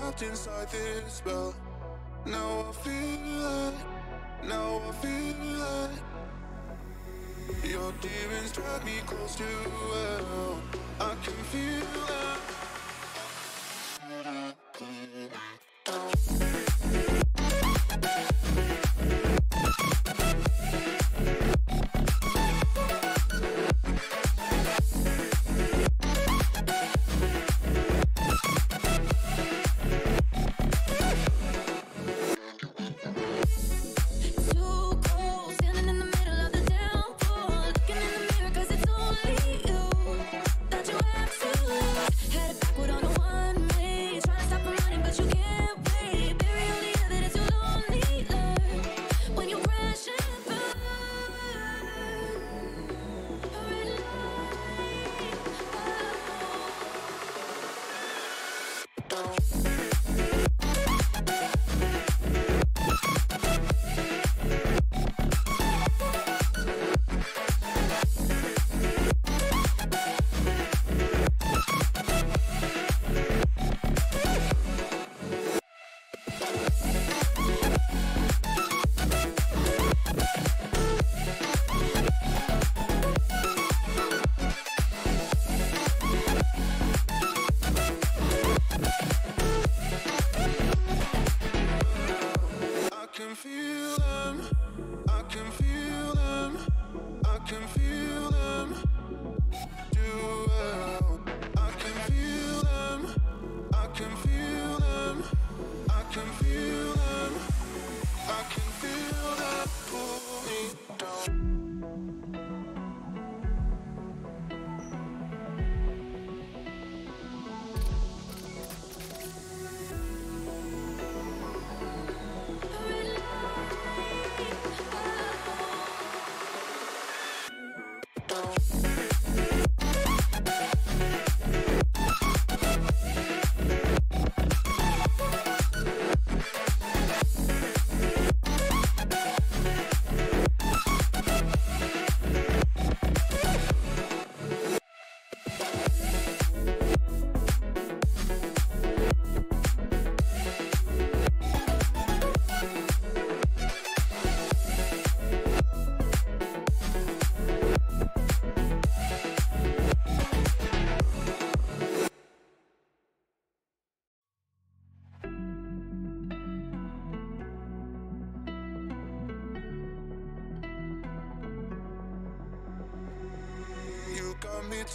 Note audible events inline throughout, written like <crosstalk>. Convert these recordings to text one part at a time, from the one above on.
trapped inside this spell. Now I feel like, now I feel like your demons drag me close to hell. Thank you.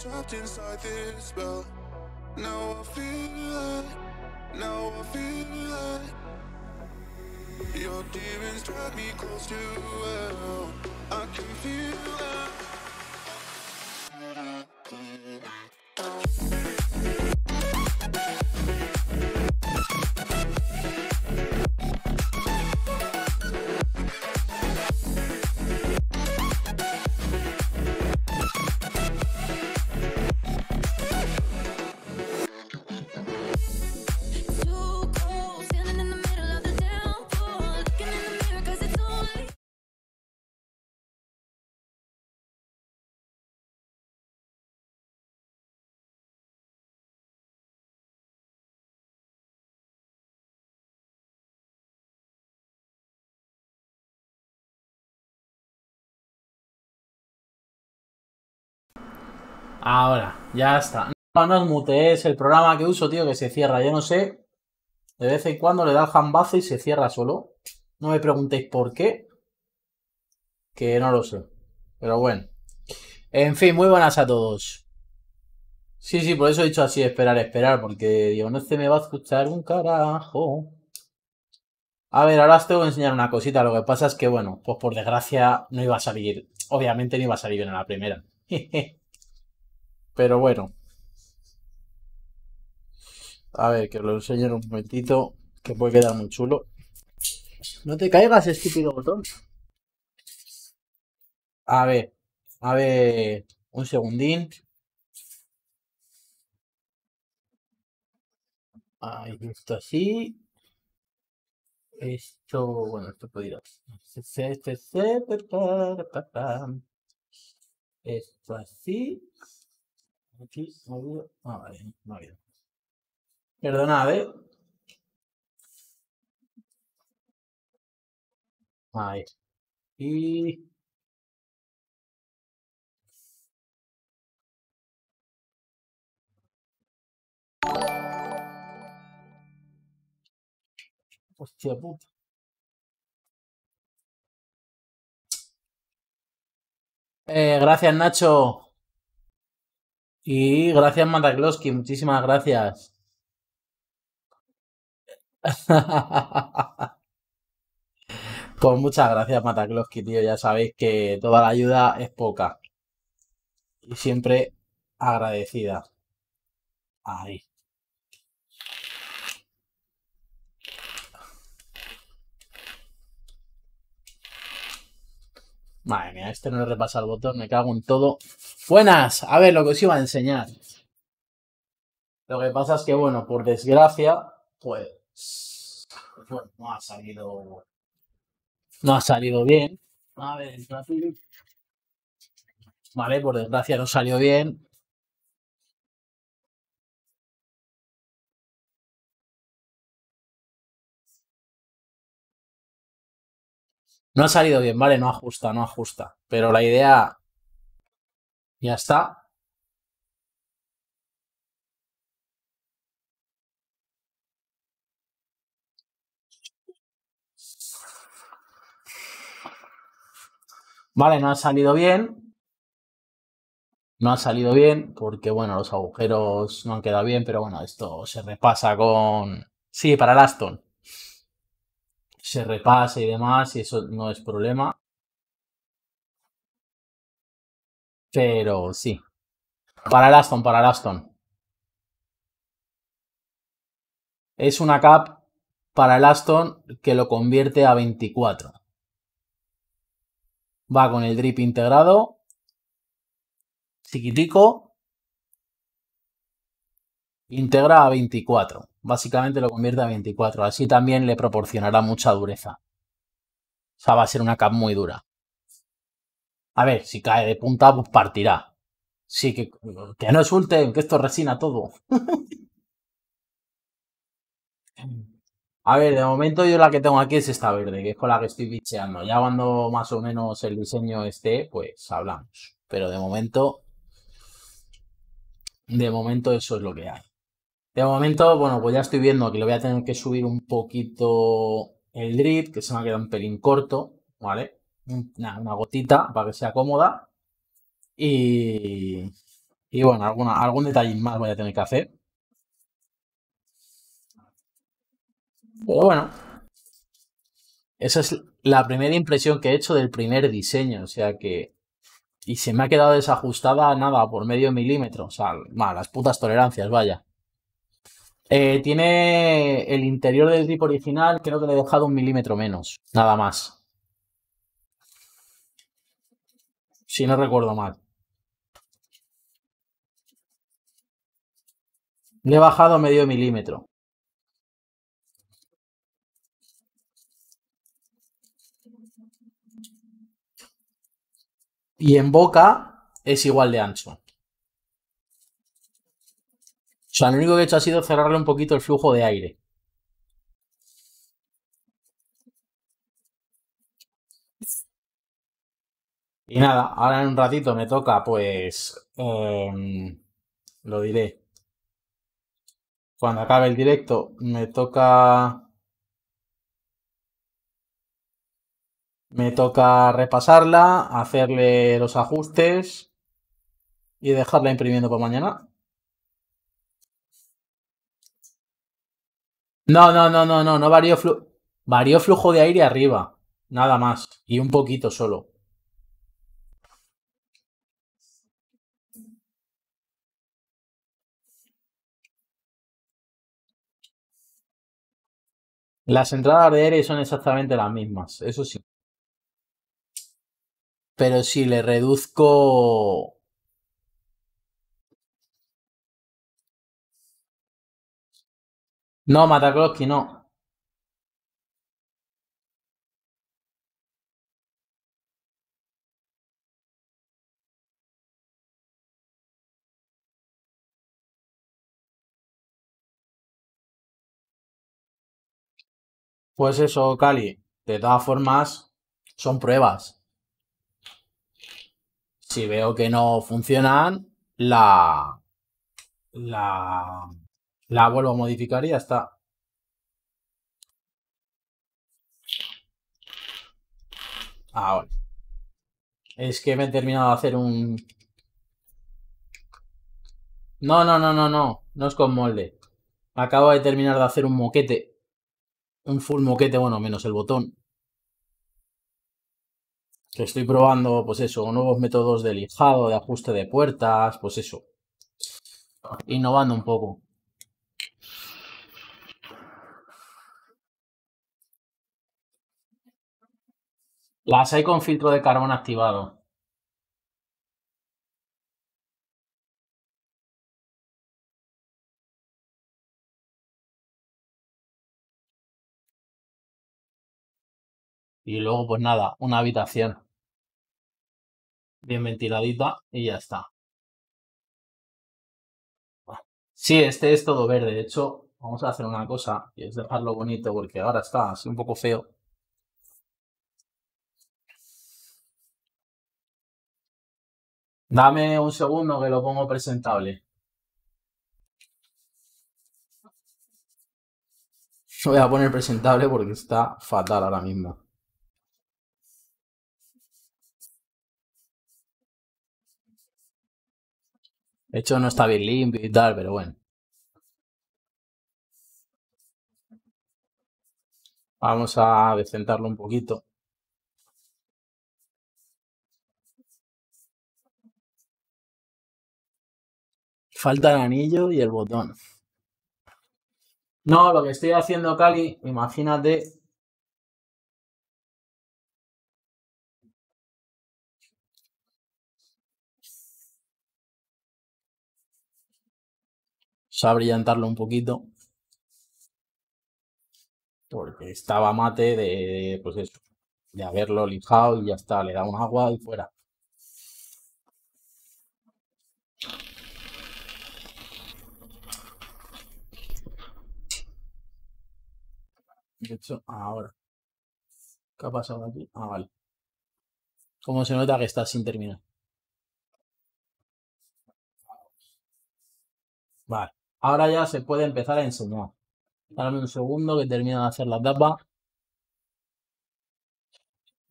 trapped inside this spell. Now I feel it, now I feel it. Your demons drag me close to hell. I can feel it. Ahora, ya está. No, no es mute, es el programa que uso, tío, que se cierra. Yo no sé. De vez en cuando le da el jambazo y se cierra solo. No me preguntéis por qué. Que no lo sé. Pero bueno. En fin, muy buenas a todos. Sí, sí, por eso he dicho así, esperar, esperar, porque digo, no se me va a escuchar un carajo. A ver, ahora os tengo que enseñar una cosita. Lo que pasa es que, bueno, pues por desgracia no iba a salir. Obviamente no iba a salir bien la primera. Pero bueno. A ver, que lo enseño un momentito, que puede quedar muy chulo. No te caigas, estúpido botón. A ver, a ver, un segundín. Ahí esto así. Esto, bueno, esto podría. Esto así. Aquí, audio. Ah, vale, no había. Perdonad, ¿eh? Ahí. Y. Hostia puta. Eh, gracias, Nacho. Y gracias, Matakloski, muchísimas gracias. <laughs> pues muchas gracias, Matakloski, tío. Ya sabéis que toda la ayuda es poca. Y siempre agradecida. Ahí. Madre mía, este no le repasa el botón, me cago en todo. Buenas, a ver lo que os iba a enseñar. Lo que pasa es que, bueno, por desgracia, pues, pues no ha salido, no ha salido bien. A ver, el Vale, por desgracia no salió bien. No ha salido bien, vale, no ajusta, no ajusta. Pero la idea ya está. Vale, no ha salido bien. No ha salido bien porque, bueno, los agujeros no han quedado bien, pero bueno, esto se repasa con... Sí, para el Aston. Se repasa y demás y eso no es problema. Pero sí. Para el Aston, para el Aston. Es una cap para el Aston que lo convierte a 24. Va con el drip integrado. Chiquitico. Integra a 24. Básicamente lo convierte a 24. Así también le proporcionará mucha dureza. O sea, va a ser una cap muy dura. A ver, si cae de punta, pues partirá. Sí, que, que no insulten, que esto resina todo. A ver, de momento yo la que tengo aquí es esta verde, que es con la que estoy bicheando. Ya cuando más o menos el diseño esté, pues hablamos. Pero de momento... De momento eso es lo que hay. De momento, bueno, pues ya estoy viendo que lo voy a tener que subir un poquito el drip, que se me ha quedado un pelín corto, ¿vale? una, gotita para que sea cómoda. Y, y bueno, alguna, algún detalle más voy a tener que hacer. Pero bueno, esa es la primera impresión que he hecho del primer diseño. O sea que. Y se me ha quedado desajustada nada, por medio milímetro. O sea, las putas tolerancias, vaya. Eh, tiene el interior del tipo original, creo que le he dejado un milímetro menos, nada más. si no recuerdo mal. Le he bajado medio milímetro. Y en boca es igual de ancho. O sea, lo único que he hecho ha sido cerrarle un poquito el flujo de aire. Y nada, ahora en un ratito me toca, pues, em, lo diré. Cuando acabe el directo, me toca... Me toca repasarla, hacerle los ajustes y dejarla imprimiendo para mañana. No, no, no, no, no, no varió flujo de aire arriba, nada más, y un poquito solo. Las entradas de aire son exactamente las mismas, eso sí. Pero si le reduzco... No, Matakrovsky, no. Pues eso, Cali. De todas formas, son pruebas. Si veo que no funcionan, la, la, vuelvo a modificar y ya está. Ahora. Es que me he terminado de hacer un... No, no, no, no, no. No es con molde. Acabo de terminar de hacer un moquete un full moquete, bueno, menos el botón. Que estoy probando, pues eso, nuevos métodos de lijado, de ajuste de puertas, pues eso. Innovando un poco. Las hay con filtro de carbón activado. Y luego, pues nada, una habitación bien ventiladita y ya está. Sí, este es todo verde. De hecho, vamos a hacer una cosa y es dejarlo bonito porque ahora está así un poco feo. Dame un segundo que lo pongo presentable. voy a poner presentable porque está fatal ahora mismo. De hecho, no está bien limpio y tal, pero bueno. Vamos a descentrarlo un poquito. Falta el anillo y el botón. No, lo que estoy haciendo, Cali, imagínate a brillantarlo un poquito. Porque estaba mate de, pues eso, de haberlo lijado y ya está, le da un agua y fuera. De hecho, ahora. ¿Qué ha pasado aquí? Ah, vale. Como se nota que está sin terminar? Vale. Ahora ya se puede empezar a enseñar. Dame un segundo que termino de hacer la tapa.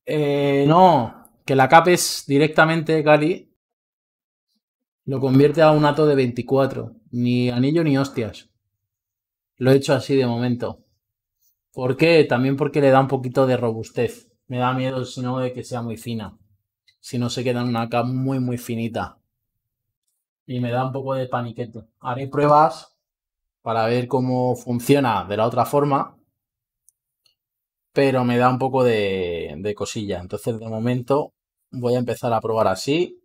Eh, no, que la capes directamente, Cali, lo convierte a un ato de 24. Ni anillo ni hostias. Lo he hecho así de momento. ¿Por qué? También porque le da un poquito de robustez. Me da miedo, si no, de que sea muy fina. Si no, se queda en una capa muy, muy finita y me da un poco de paniquete. Haré pruebas para ver cómo funciona de la otra forma, pero me da un poco de, cosilla. Entonces, de momento, voy a empezar a probar así,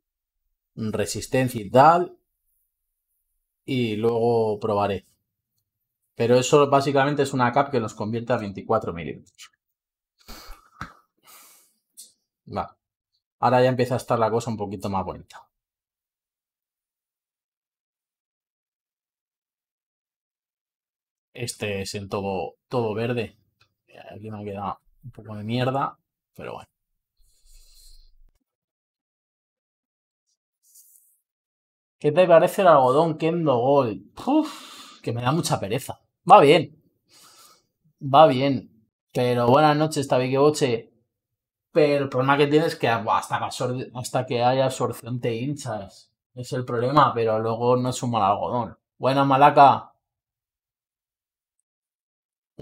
resistencia y tal, y luego probaré. Pero eso básicamente es una cap que nos convierte a 24 milímetros. Ahora ya empieza a estar la cosa un poquito más bonita. Este es en todo, todo verde. Aquí me queda un poco de mierda, pero bueno. ¿Qué te parece el algodón Kendo Gold? que me da mucha pereza. Va bien. Va bien. Pero buenas noches, boche. Pero el problema que tienes es que hasta que, hasta que haya absorción te hinchas. Es el problema, pero luego no es un mal algodón. Buena, Malaca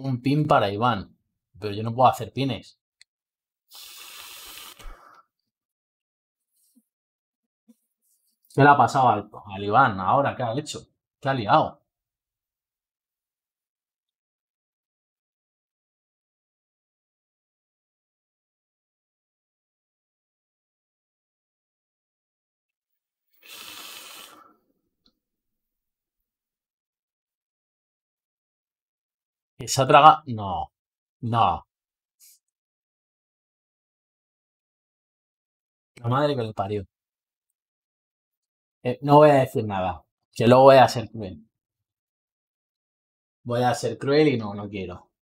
un pin para Iván, pero yo no puedo hacer pines. ¿Qué le ha pasado al, Iván ahora? ¿Qué ha hecho? ¿Qué ha liado? esa se No, no. La madre que le parió. Eh, no voy a decir nada, que luego voy a ser cruel. Voy a ser cruel y no, no quiero. <laughs>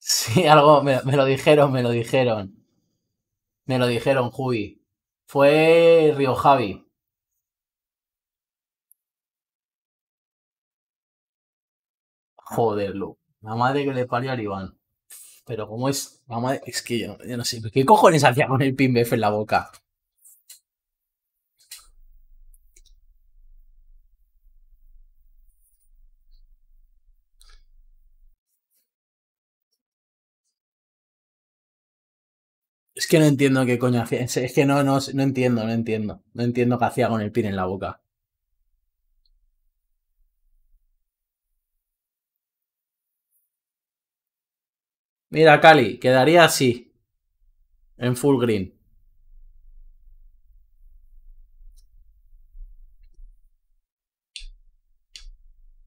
Sí, algo me, lo dijeron, me lo dijeron. Me lo dijeron, Jui. Fue Río Javi. Joderlo. La madre que le parió a Iván. Pero como es. Es que yo, no sé. ¿Qué cojones hacía con el pin en la boca? Es que no entiendo qué coño hacía. Es que no, no, no entiendo, no entiendo. No entiendo qué hacía con el pin en la boca. Mira, Cali, quedaría así. En full green.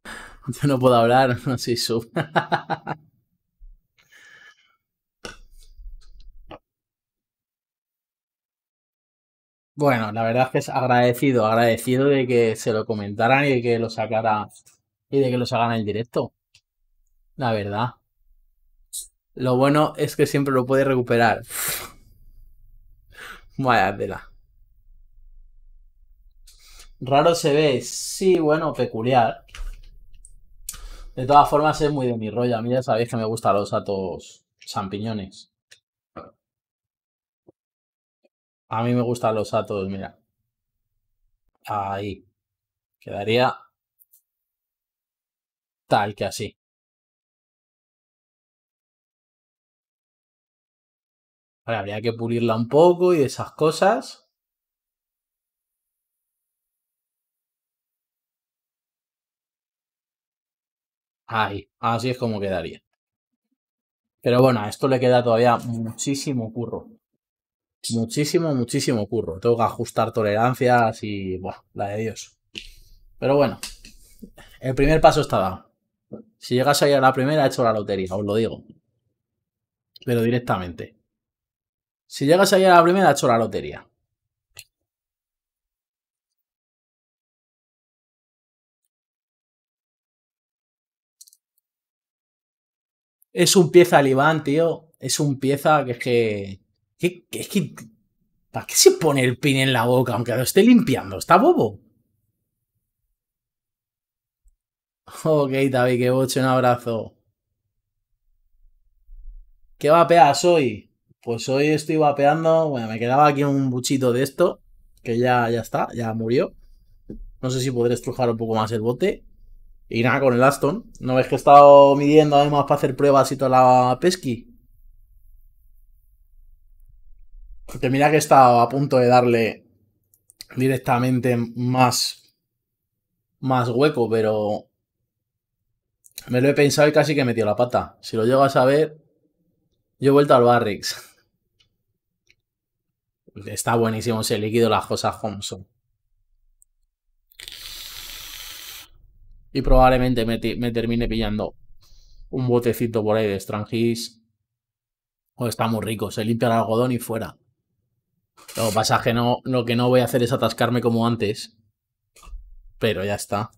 <laughs> Yo no puedo hablar, <laughs> No sé sub. <laughs> Bueno, la verdad es que es agradecido, agradecido de que se lo comentaran y de que lo sacara y de que lo sacaran en directo. La verdad. Lo bueno es que siempre lo puede recuperar. Vaya la. Raro se ve, sí, bueno, peculiar. De todas formas es muy de mi rollo. A mí sabéis que me gustan los atos champiñones. A mí me gustan los atos, mira. Ahí. Quedaría tal que así. habría que pulirla un poco y esas cosas. Ahí, así es como quedaría. Pero bueno, a esto le queda todavía muchísimo curro. Muchísimo, muchísimo curro. Tengo que ajustar tolerancias y, la de Dios. Pero bueno, el primer paso está dado. Si llegas ahí a la primera, he hecho la lotería, os lo digo. Pero directamente. Si llegas ahí a la primera, ha hecho la lotería. Es un pieza al tío. Es un pieza que es que... ¿Para qué se pone el pin en la boca aunque lo esté limpiando? ¿Está bobo? Ok, David que boche, un abrazo. ¿Qué va a pegar hoy? Pues hoy estoy vapeando. Bueno, me quedaba aquí un buchito de esto, que ya, ya está, ya murió. No sé si podré estrujar un poco más el bote. Y nada, con el Aston. ¿No ves que he estado midiendo además para hacer pruebas y toda la pesqui? Porque mira que he estado a punto de darle directamente más, más hueco, pero me lo he pensado y casi que he metido la pata. Si lo llego a saber, yo he vuelto al Barrix. <laughs> Está buenísimo ese líquido, la cosas como Y probablemente me, termine pillando un botecito por ahí de Strangis. O está muy rico, se limpia el algodón y fuera. Lo que pasa es que no, lo que no voy a hacer es atascarme como antes. Pero ya está.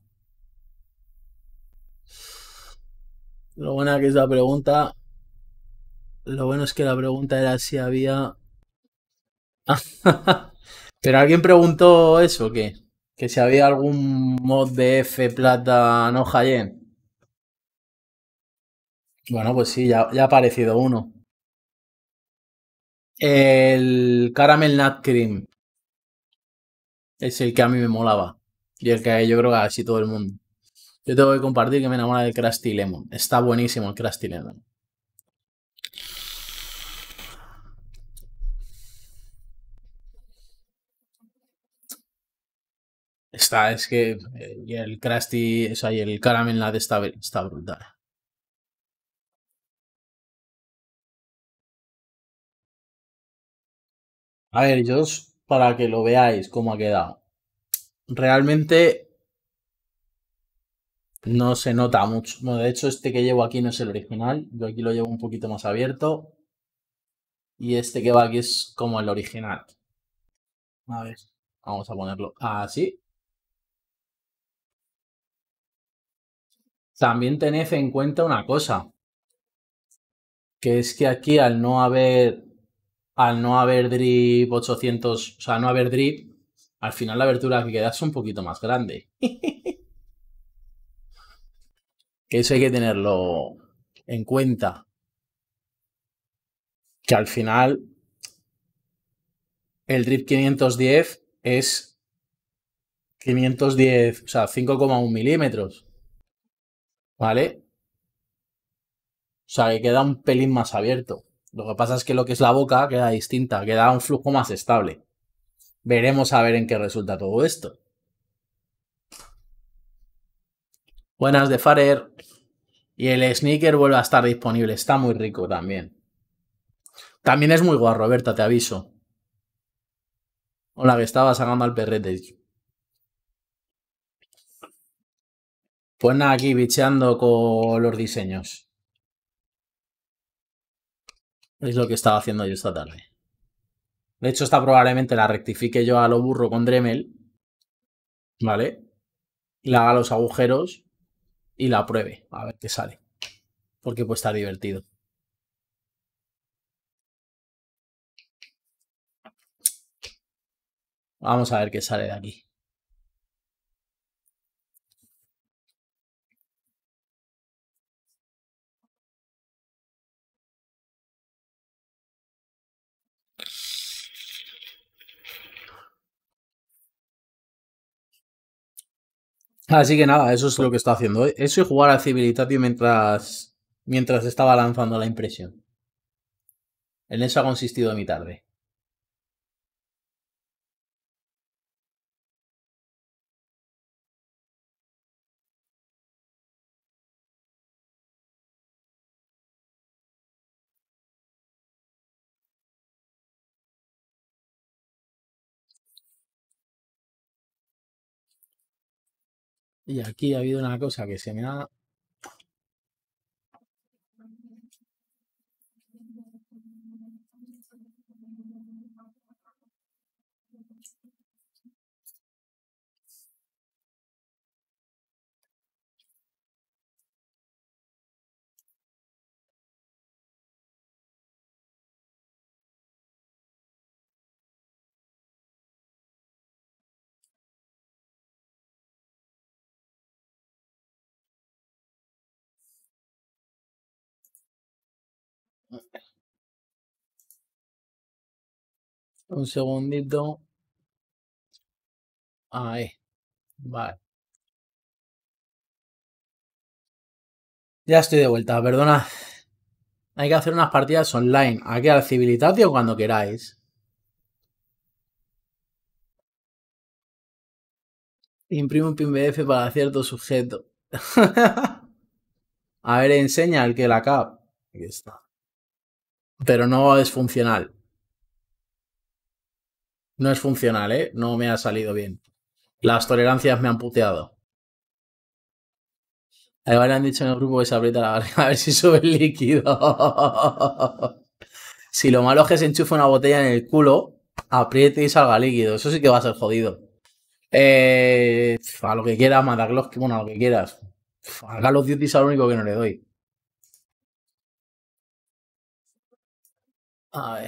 Lo buena que es la pregunta. Lo bueno es que la pregunta era si había <laughs> Pero alguien preguntó eso, ¿qué? Que si había algún mod de F plata no Hayen. Bueno, pues sí, ya, ha aparecido uno. El Caramel Nut Cream. Es el que a mí me molaba. Y el que yo creo que así todo el mundo. Yo tengo que compartir que me enamora del Krusty Lemon. Está buenísimo el Krusty Lemon. Está, es que eh, el crusty, o sea, y el Caramel Lad está, está brutal. A ver, yo para que lo veáis cómo ha quedado. Realmente no se nota mucho. de hecho, este que llevo aquí no es el original. Yo aquí lo llevo un poquito más abierto. Y este que va aquí es como el original. A ver, vamos a ponerlo así. También tened en cuenta una cosa, que es que aquí al no haber al no haber drip 800, o sea, no haber drip, al final la abertura que quedas es un poquito más grande. <laughs> que eso hay que tenerlo en cuenta. Que al final el drip 510 es 510, o sea, 5,1 milímetros. ¿Vale? O sea, que queda un pelín más abierto. Lo que pasa es que lo que es la boca queda distinta, queda un flujo más estable. Veremos a ver en qué resulta todo esto. Buenas de Farer. Y el sneaker vuelve a estar disponible. Está muy rico también. También es muy guarro, Roberta, te aviso. Hola, que estaba sacando al perrete. Pues nada, aquí bicheando con los diseños. Es lo que estaba haciendo yo esta tarde. De hecho, esta probablemente la rectifique yo a lo burro con Dremel. ¿Vale? Y La haga los agujeros y la pruebe. A ver qué sale. Porque pues está divertido. Vamos a ver qué sale de aquí. Así que nada, eso es lo pues que está haciendo Eso y jugar a Civilitatio mientras, mientras estaba lanzando la impresión. En eso ha consistido mi tarde. Y aquí ha habido una cosa que se me ha Un segundito. Ahí. Vale. Ya estoy de vuelta, perdona. Hay que hacer unas partidas online. Aquí al civilitatio cuando queráis. Imprime un PDF para cierto sujeto. <laughs> A ver, enseña el que la cap. Aquí está pero no es funcional. No es funcional, ¿eh? No me ha salido bien. Las tolerancias me han puteado. Ahí han dicho en el grupo que se aprieta la barriga <laughs> a ver si sube el líquido. <laughs> si lo malo es que se enchufa una botella en el culo, apriete y salga líquido. Eso sí que va a ser jodido. Eh, a lo que quieras, matarlos, bueno, a lo que quieras. A los of Duty lo único que no le doy. uh,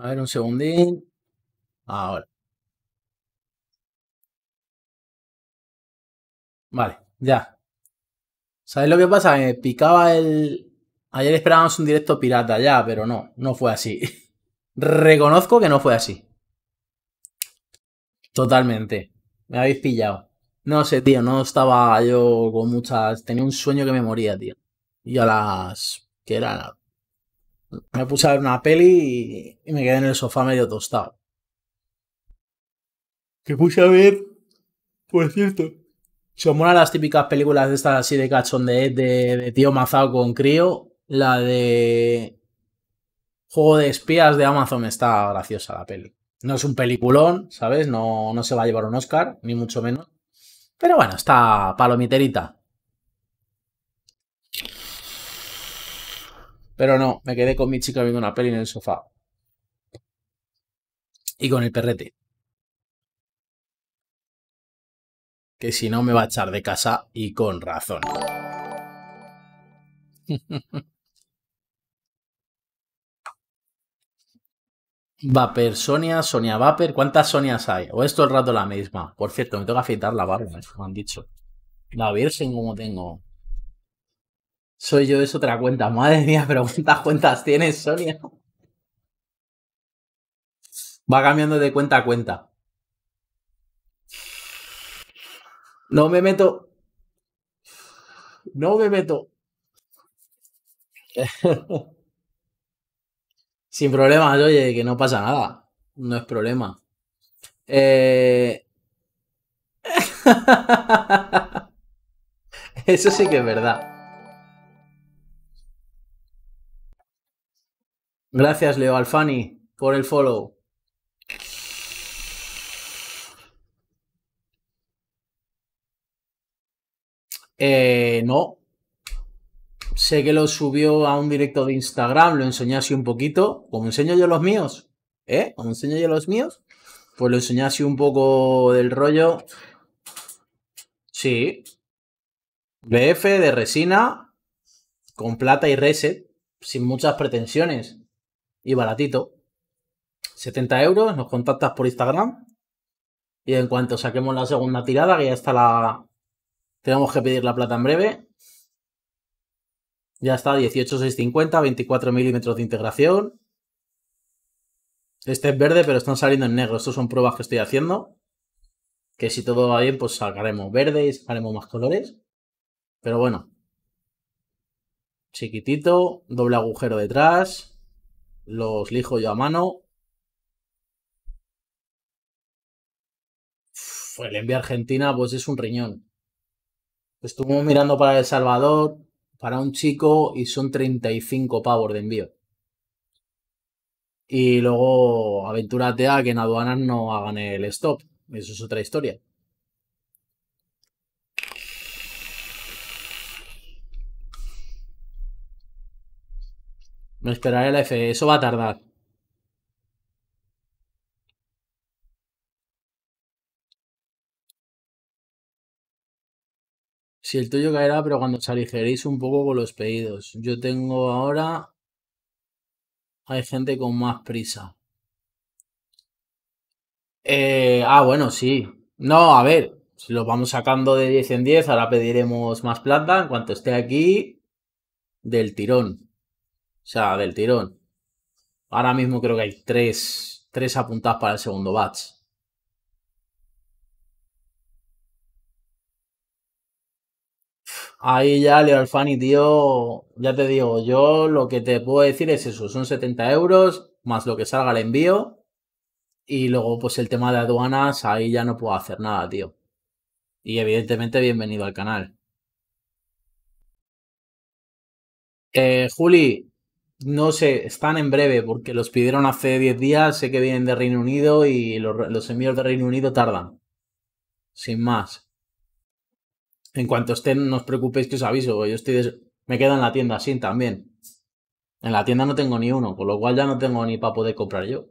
A ver, un segundín. Ahora. Vale, ya. ¿Sabéis lo que pasa? Me picaba el... Ayer esperábamos un directo pirata ya, pero no, no fue así. <laughs> Reconozco que no fue así. Totalmente. Me habéis pillado. No sé, tío, no estaba yo con muchas... Tenía un sueño que me moría, tío. Y a las... qué era? Me puse a ver una peli y me quedé en el sofá medio tostado. Que puse a ver... Por cierto, son una de las típicas películas de estas así de cachón de, de tío mazao con crío. La de Juego de Espías de Amazon está graciosa la peli. No es un peliculón, ¿sabes? No, no se va a llevar un Oscar, ni mucho menos. Pero bueno, está palomiterita. Pero no, me quedé con mi chica viendo una peli en el sofá. Y con el perrete. que si no me va a echar de casa y con razón. <laughs> Vaper, Sonia, Sonia Vaper. ¿cuántas Sonias hay? O es todo el rato la misma. Por cierto, me tengo que afeitar la barba, ¿eh? me han dicho. La virgen como tengo. Soy yo, es otra cuenta. Madre mía, pero ¿cuántas cuentas tienes, Sonia? Va cambiando de cuenta a cuenta. No me meto. No me meto. <laughs> Sin problemas, oye, que no pasa nada. No es problema. Eh, <laughs> eso sí que es verdad. Gracias, Leo Alfani, por el follow. Eh, no. Sé que lo subió a un directo de Instagram, lo enseñé un poquito, como enseño yo los míos, ¿eh? Como enseño yo los míos, pues lo enseñé un poco del rollo. Sí. BF de resina, con plata y reset, sin muchas pretensiones y baratito. 70 euros, nos contactas por Instagram. Y en cuanto saquemos la segunda tirada, que ya está la, tenemos que pedir la plata en breve. Ya está, 18,650, 24 milímetros de integración. Este es verde, pero están saliendo en negro. Estos son pruebas que estoy haciendo. Que si todo va bien, pues sacaremos verde y sacaremos más colores. Pero bueno. Chiquitito, doble agujero detrás. Los lijo yo a mano. el envío a Argentina, pues es un riñón. Estuvimos mirando para El Salvador, para un chico, y son 35 pavos de envío. Y luego aventúrate a que en aduanas no hagan el stop. Eso es otra historia. Me esperaré la F, e, eso va a tardar. Si el tuyo caerá, pero cuando os aligeréis un poco con los pedidos. Yo tengo ahora... Hay gente con más prisa. Eh, ah, bueno, sí. No, a ver, si lo vamos sacando de 10 en 10, ahora pediremos más plata en cuanto esté aquí del tirón. O sea, del tirón. Ahora mismo creo que hay tres, tres apuntadas para el segundo batch. Ahí ya, Leo Alfani, tío, ya te digo, yo lo que te puedo decir es eso, son 70 euros más lo que salga el envío y luego pues el tema de aduanas, ahí ya no puedo hacer nada, tío. Y evidentemente bienvenido al canal. Eh, Juli, no sé, están en breve porque los pidieron hace 10 días, sé que vienen de Reino Unido y los, los envíos de Reino Unido tardan. Sin más. En cuanto estén, no os preocupéis que os aviso. Yo estoy me quedo en la tienda sin también. En la tienda no tengo ni uno, con lo cual ya no tengo ni para poder comprar yo.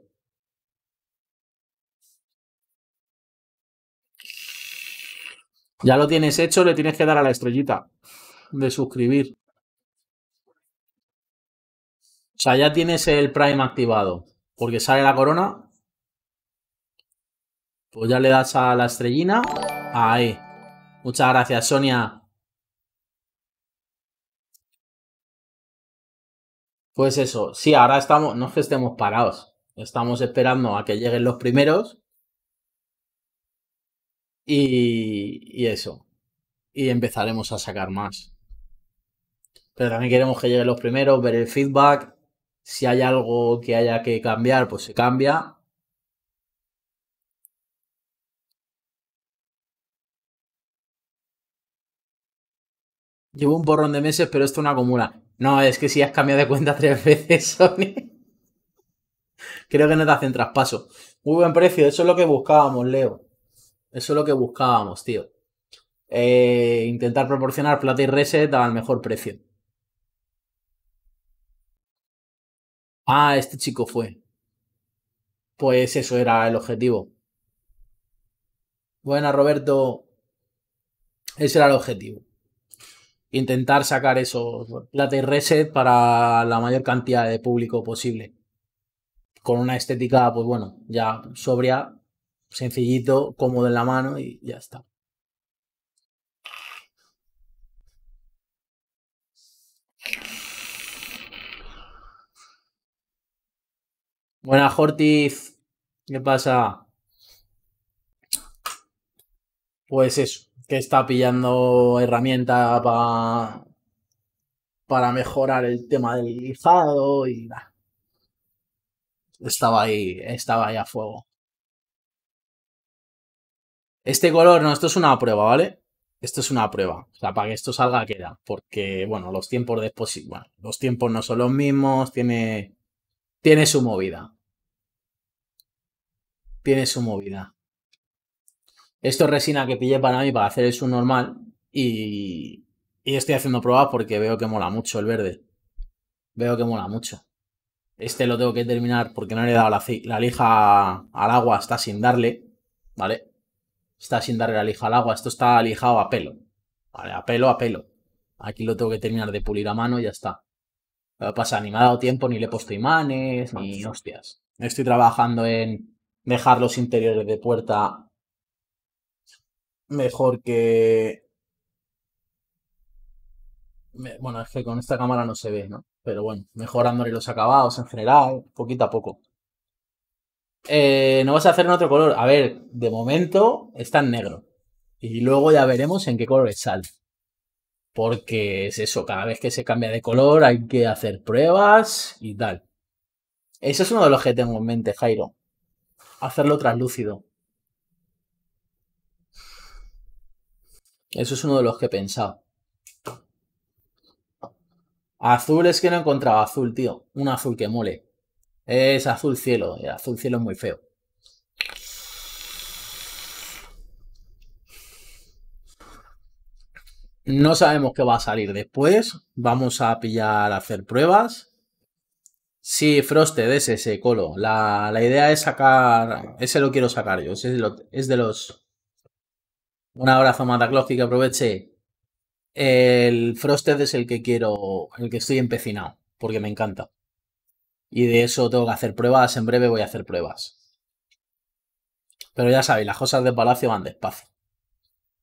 Ya lo tienes hecho, le tienes que dar a la estrellita de suscribir. O sea, ya tienes el Prime activado. Porque sale la corona. Pues ya le das a la estrellina. Ahí. Muchas gracias, Sonia. Pues eso, sí, ahora estamos, no es que estemos parados, estamos esperando a que lleguen los primeros y, y eso, y empezaremos a sacar más. Pero también queremos que lleguen los primeros, ver el feedback, si hay algo que haya que cambiar, pues se cambia Llevo un borrón de meses, pero esto no acumula. No, es que si has cambiado de cuenta tres <laughs> veces, Creo que no te hacen traspaso. Muy buen precio, eso es lo que buscábamos, Leo. Eso es lo que buscábamos, tío. Eh, intentar proporcionar plata y reset al mejor precio. Ah, este chico fue. Pues eso era el objetivo. Buena, Roberto. Ese era el objetivo intentar sacar esos plata reset para la mayor cantidad de público posible. Con una estética, pues bueno, ya sobria, sencillito, cómodo en la mano y ya está. Buena Hortiz. ¿Qué pasa? Pues eso que está pillando herramientas para para mejorar el tema del lijado y Estaba ahí, estaba ahí a fuego. Este color, no, esto es una prueba, ¿vale? Esto es una prueba. O sea, para que esto salga queda. Porque, bueno, los tiempos después bueno, los tiempos no son los mismos. Tiene. Tiene su movida. Tiene su movida. Esto es resina que pillé para mí para hacer eso normal y, estoy haciendo pruebas porque veo que mola mucho el verde. Veo que mola mucho. Este lo tengo que terminar porque no le he dado la, lija al agua, está sin darle, ¿vale? Está sin darle la lija al agua, esto está lijado a pelo, ¿vale? A pelo, a pelo. Aquí lo tengo que terminar de pulir a mano y ya está. Lo que pasa, ni me ha dado tiempo, ni le he puesto imanes, ni hostias. Estoy trabajando en dejar los interiores de puerta mejor que... Bueno, es que con esta cámara no se ve, ¿no? Pero bueno, mejorándole los acabados en general, poquito a poco. Eh, no vas a hacer en otro color. A ver, de momento está en negro. Y luego ya veremos en qué color sal Porque es eso, cada vez que se cambia de color hay que hacer pruebas y tal. Eso es uno de los que tengo en mente, Jairo. Hacerlo traslúcido Eso es uno de los que he pensado. Azul es que no he encontrado azul, tío. Un azul que mole. Es azul cielo. y azul cielo es muy feo. No sabemos qué va a salir después. Vamos a pillar, a hacer pruebas. Sí, Frosted es ese, Colo. La, idea es sacar... Ese lo quiero sacar yo. es de los un abrazo, Mataclock, que aproveche. El Frosted es el que quiero, el que estoy empecinado, porque me encanta. Y de eso tengo que hacer pruebas, en breve voy a hacer pruebas. Pero ya sabéis, las cosas de palacio van despacio.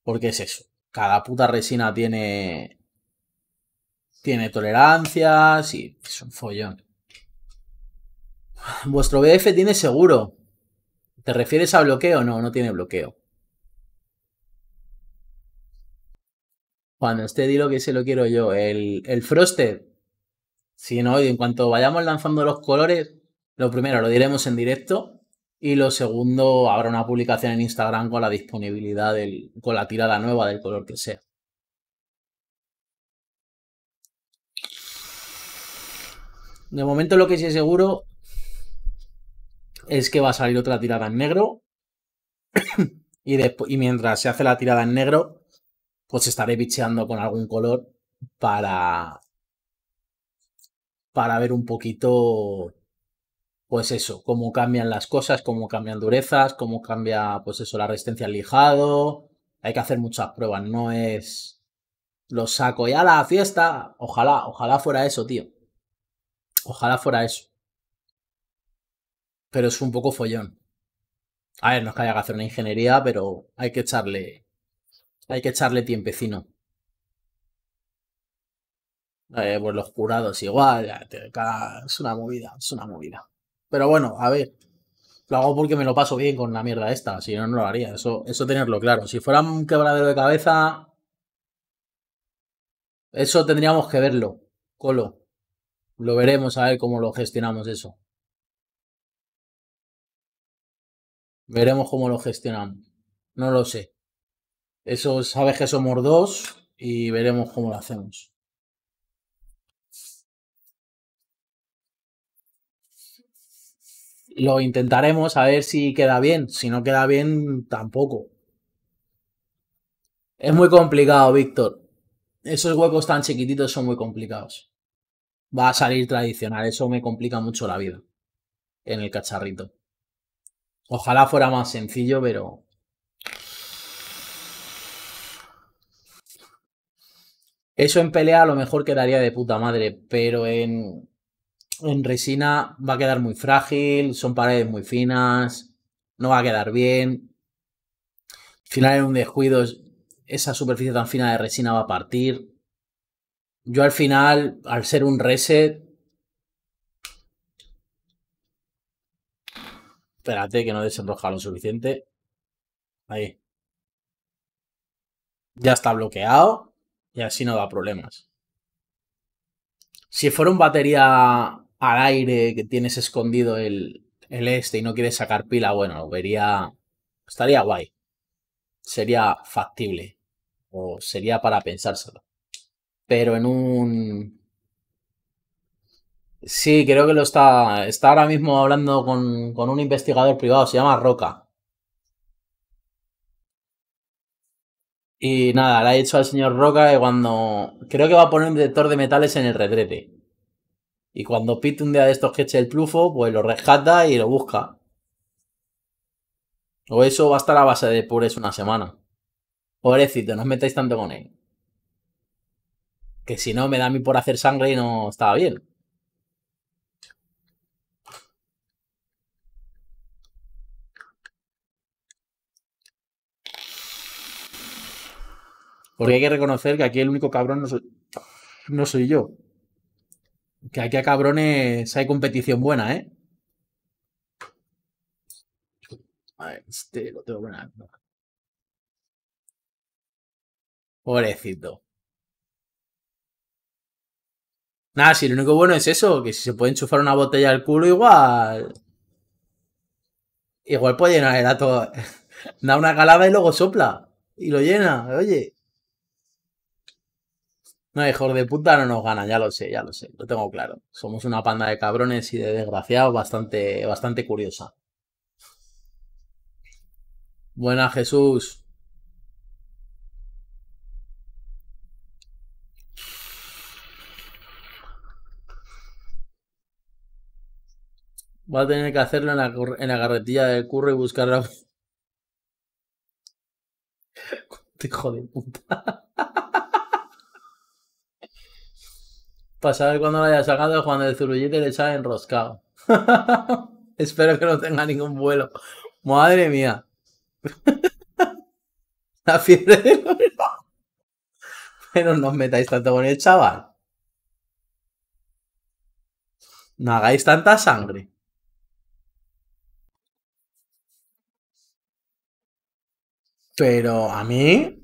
Porque es eso. Cada puta resina tiene. Tiene tolerancias y es un follón. Vuestro BF tiene seguro. ¿Te refieres a bloqueo? No, no tiene bloqueo. Cuando usted di lo que se lo quiero yo, el, el Frosted. Si no, en cuanto vayamos lanzando los colores, lo primero lo diremos en directo y lo segundo habrá una publicación en Instagram con la disponibilidad del, con la tirada nueva del color que sea. De momento lo que sí es seguro es que va a salir otra tirada en negro <coughs> y, y mientras se hace la tirada en negro pues estaré bicheando con algún color para, para ver un poquito, pues eso, cómo cambian las cosas, cómo cambian durezas, cómo cambia, pues eso, la resistencia al lijado. Hay que hacer muchas pruebas, no es lo saco ya a la fiesta. Ojalá, ojalá fuera eso, tío. Ojalá fuera eso. Pero es un poco follón. A ver, no es que haya que hacer una ingeniería, pero hay que echarle hay que echarle tiempecino. Eh, pues los curados igual, eh, es una movida, es una movida. Pero bueno, a ver, lo hago porque me lo paso bien con la mierda esta, si no, no lo haría, eso, eso tenerlo claro. Si fuera un quebradero de cabeza, eso tendríamos que verlo, Colo. Lo veremos a ver cómo lo gestionamos eso. Veremos cómo lo gestionamos. No lo sé. Eso sabes que somos dos y veremos cómo lo hacemos. Lo intentaremos a ver si queda bien. Si no queda bien, tampoco. Es muy complicado, Víctor. Esos huecos tan chiquititos son muy complicados. Va a salir tradicional. Eso me complica mucho la vida en el cacharrito. Ojalá fuera más sencillo, pero Eso en pelea a lo mejor quedaría de puta madre, pero en, resina va a quedar muy frágil, son paredes muy finas, no va a quedar bien. Al final en un descuido esa superficie tan fina de resina va a partir. Yo al final, al ser un reset... Espérate que no desenroja lo suficiente. Ahí. Ya está bloqueado y así no da problemas. Si fuera un batería al aire que tienes escondido el, este y no quieres sacar pila, bueno, vería. Estaría guay. Sería factible. O sería para pensárselo. Pero en un. Sí, creo que lo está. Está ahora mismo hablando con un investigador privado, se llama Roca. Y nada, le ha dicho al señor Roca que cuando. Creo que va a poner un detector de metales en el retrete. Y cuando pite un día de estos que eche el plufo, pues lo rescata y lo busca. O eso va a estar a base de es una semana. Pobrecito, no os metáis tanto con él. Que si no, me da a mí por hacer sangre y no estaba bien. Porque hay que reconocer que aquí el único cabrón no soy, yo. Que aquí a cabrones hay competición buena, ¿eh? A ver, este lo tengo buena. Pobrecito. Nada, si lo único bueno es eso, que si se puede enchufar una botella al culo, igual. Igual puede llenar el ato. <laughs> da una calada y luego sopla. Y lo llena, oye. No, hijos de puta no nos ganan, ya lo sé, ya lo sé, lo tengo claro. Somos una panda de cabrones y de desgraciados bastante, bastante curiosa. Buena Jesús. Va a tener que hacerlo en la, garretilla la carretilla del curro y buscar la... <laughs> Hijo de puta. pasar pues, saber cuándo lo haya sacado, cuando el Zurullete le sale enroscado. <laughs> Espero que no tenga ningún vuelo. Madre mía. <laughs> La fiebre de Pero no os metáis tanto con el chaval. No hagáis tanta sangre. Pero a mí.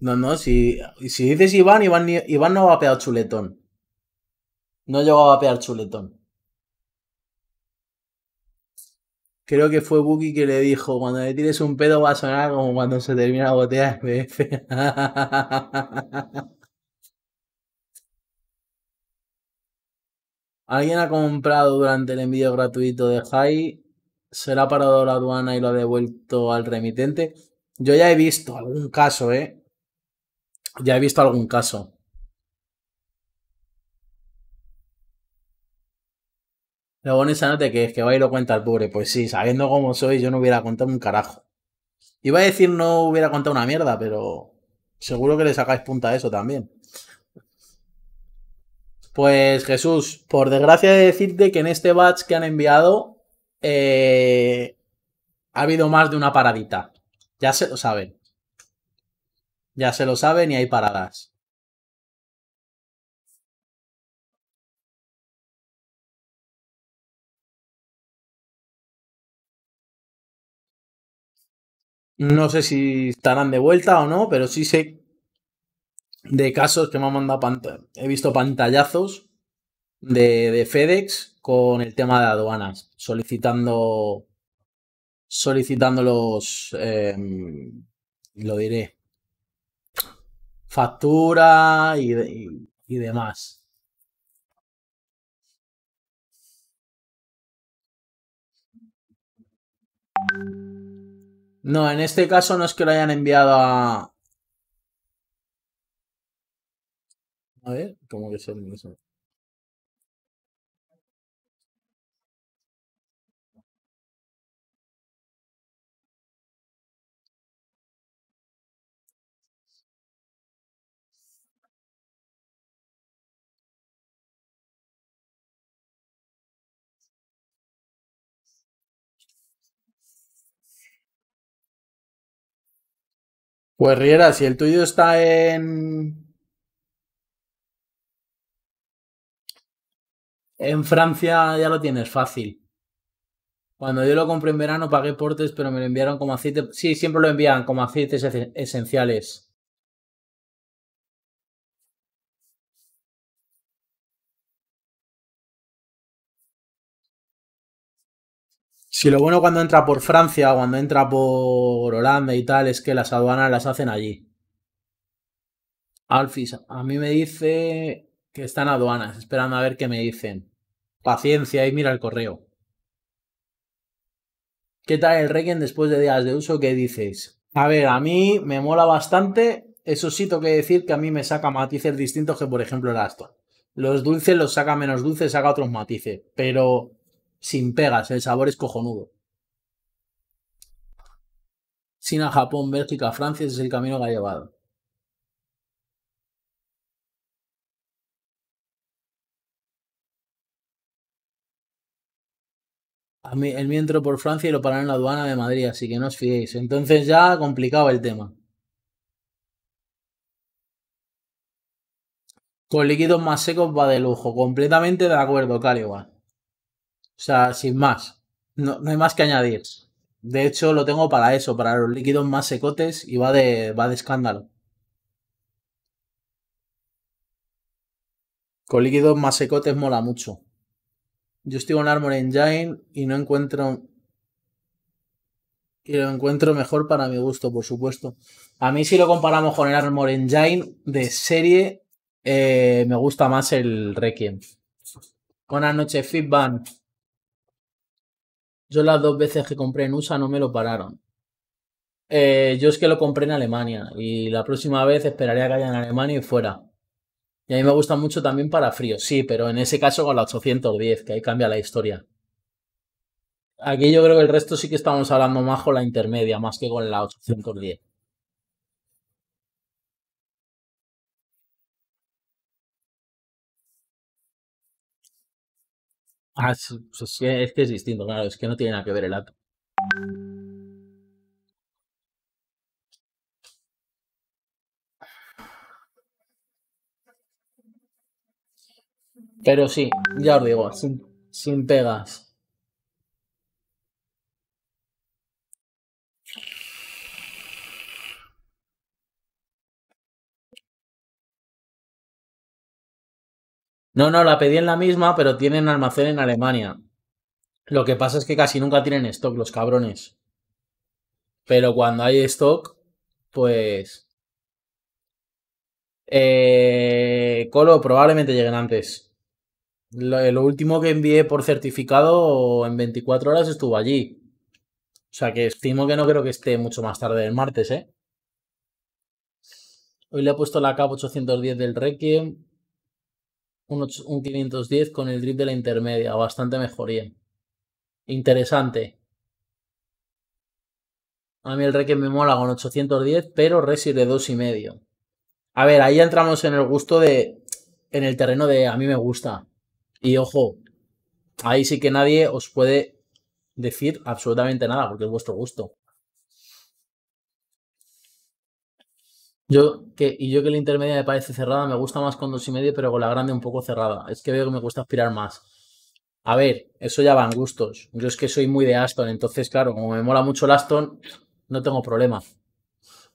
No, no, si, si dices Iván, Iván, Iván no va a pegar chuletón. No llegó a vapear chuletón. Creo que fue Buki que le dijo, cuando le tires un pedo va a sonar como cuando se termina la botella de <laughs> Alguien ha comprado durante el envío gratuito de Jai? se ha parado la aduana y lo ha devuelto al remitente. Yo ya he visto algún caso, ¿eh? Ya he visto algún caso. Lo bueno esa nota que es que va y lo cuenta el pobre. Pues sí, sabiendo cómo soy, yo no hubiera contado un carajo. Iba a decir no hubiera contado una mierda, pero seguro que le sacáis punta a eso también. Pues Jesús, por desgracia de decirte que en este batch que han enviado eh, ha habido más de una paradita. Ya se lo saben. Ya se lo saben y hay paradas. No sé si estarán de vuelta o no, pero sí sé de casos que me han mandado pantalla. He visto pantallazos de, FedEx con el tema de aduanas, solicitando, solicitando los, em, lo diré, factura y, y demás. No, en este caso no es que lo hayan enviado a... A ver, ¿cómo que es Pues Riera, si el tuyo está en. En Francia ya lo tienes fácil. Cuando yo lo compré en verano pagué portes, pero me lo enviaron como aceite. Sí, siempre lo envían como aceites esenciales. Si lo bueno cuando entra por Francia cuando entra por Holanda y tal es que las aduanas las hacen allí. Alfis, a mí me dice que están aduanas, esperando a ver qué me dicen. Paciencia y mira el correo. ¿Qué tal el Requiem después de días de uso? ¿Qué dices? A ver, a mí me mola bastante. Eso sí, tengo que decir que a mí me saca matices distintos que, por ejemplo, el Aston. Los dulces los saca menos dulces, saca otros matices. Pero sin pegas, el sabor es cojonudo. China, Japón, Bélgica, Francia ese es el camino que ha llevado. el mío entró por Francia y lo pararon en la aduana de Madrid, así que no os fiéis. Entonces ya complicaba el tema. Con líquidos más secos va de lujo. Completamente de acuerdo, Caliwan. O sea, sin más. No, hay más que añadir. De hecho, lo tengo para eso, para los líquidos más secotes y va de, de escándalo. Con líquidos más secotes mola mucho. Yo estoy con Armor Engine y no encuentro. Y lo encuentro mejor para mi gusto, por supuesto. A mí, si lo comparamos con el Armor Engine de serie, eh, me gusta más el Requiem. Buenas noches, FitBand. Yo las dos veces que compré en USA no me lo pararon. Eh, yo es que lo compré en Alemania y la próxima vez esperaré que haya en Alemania y fuera. Y a mí me gusta mucho también para frío, sí, pero en ese caso con la 810, que ahí cambia la historia. Aquí yo creo que el resto sí que estamos hablando más con la intermedia, más que con la 810. Ah, es, que, es, distinto, claro, es que no tiene nada que ver el ato. Pero sí, ya os digo, sin, sin pegas. No, no, la pedí en la misma, pero tienen almacén en Alemania. Lo que pasa es que casi nunca tienen stock, los cabrones. Pero cuando hay stock, pues. Eh, Colo, probablemente lleguen antes. Lo, último que envié por certificado en 24 horas estuvo allí. O sea que estimo que no creo que esté mucho más tarde del martes, ¿eh? Hoy le he puesto la K810 del Requiem un, 510 con el drip de la intermedia, bastante mejoría. Interesante. A mí el que me mola con 810, pero Resis de 2,5. A ver, ahí entramos en el gusto de. En el terreno de a mí me gusta. Y ojo, ahí sí que nadie os puede decir absolutamente nada, porque es vuestro gusto. Yo que, y yo que la intermedia me parece cerrada, me gusta más con dos y medio, pero con la grande un poco cerrada. Es que veo que me cuesta aspirar más. A ver, eso ya van gustos. Yo es que soy muy de Aston, entonces, claro, como me mola mucho el Aston, no tengo problema.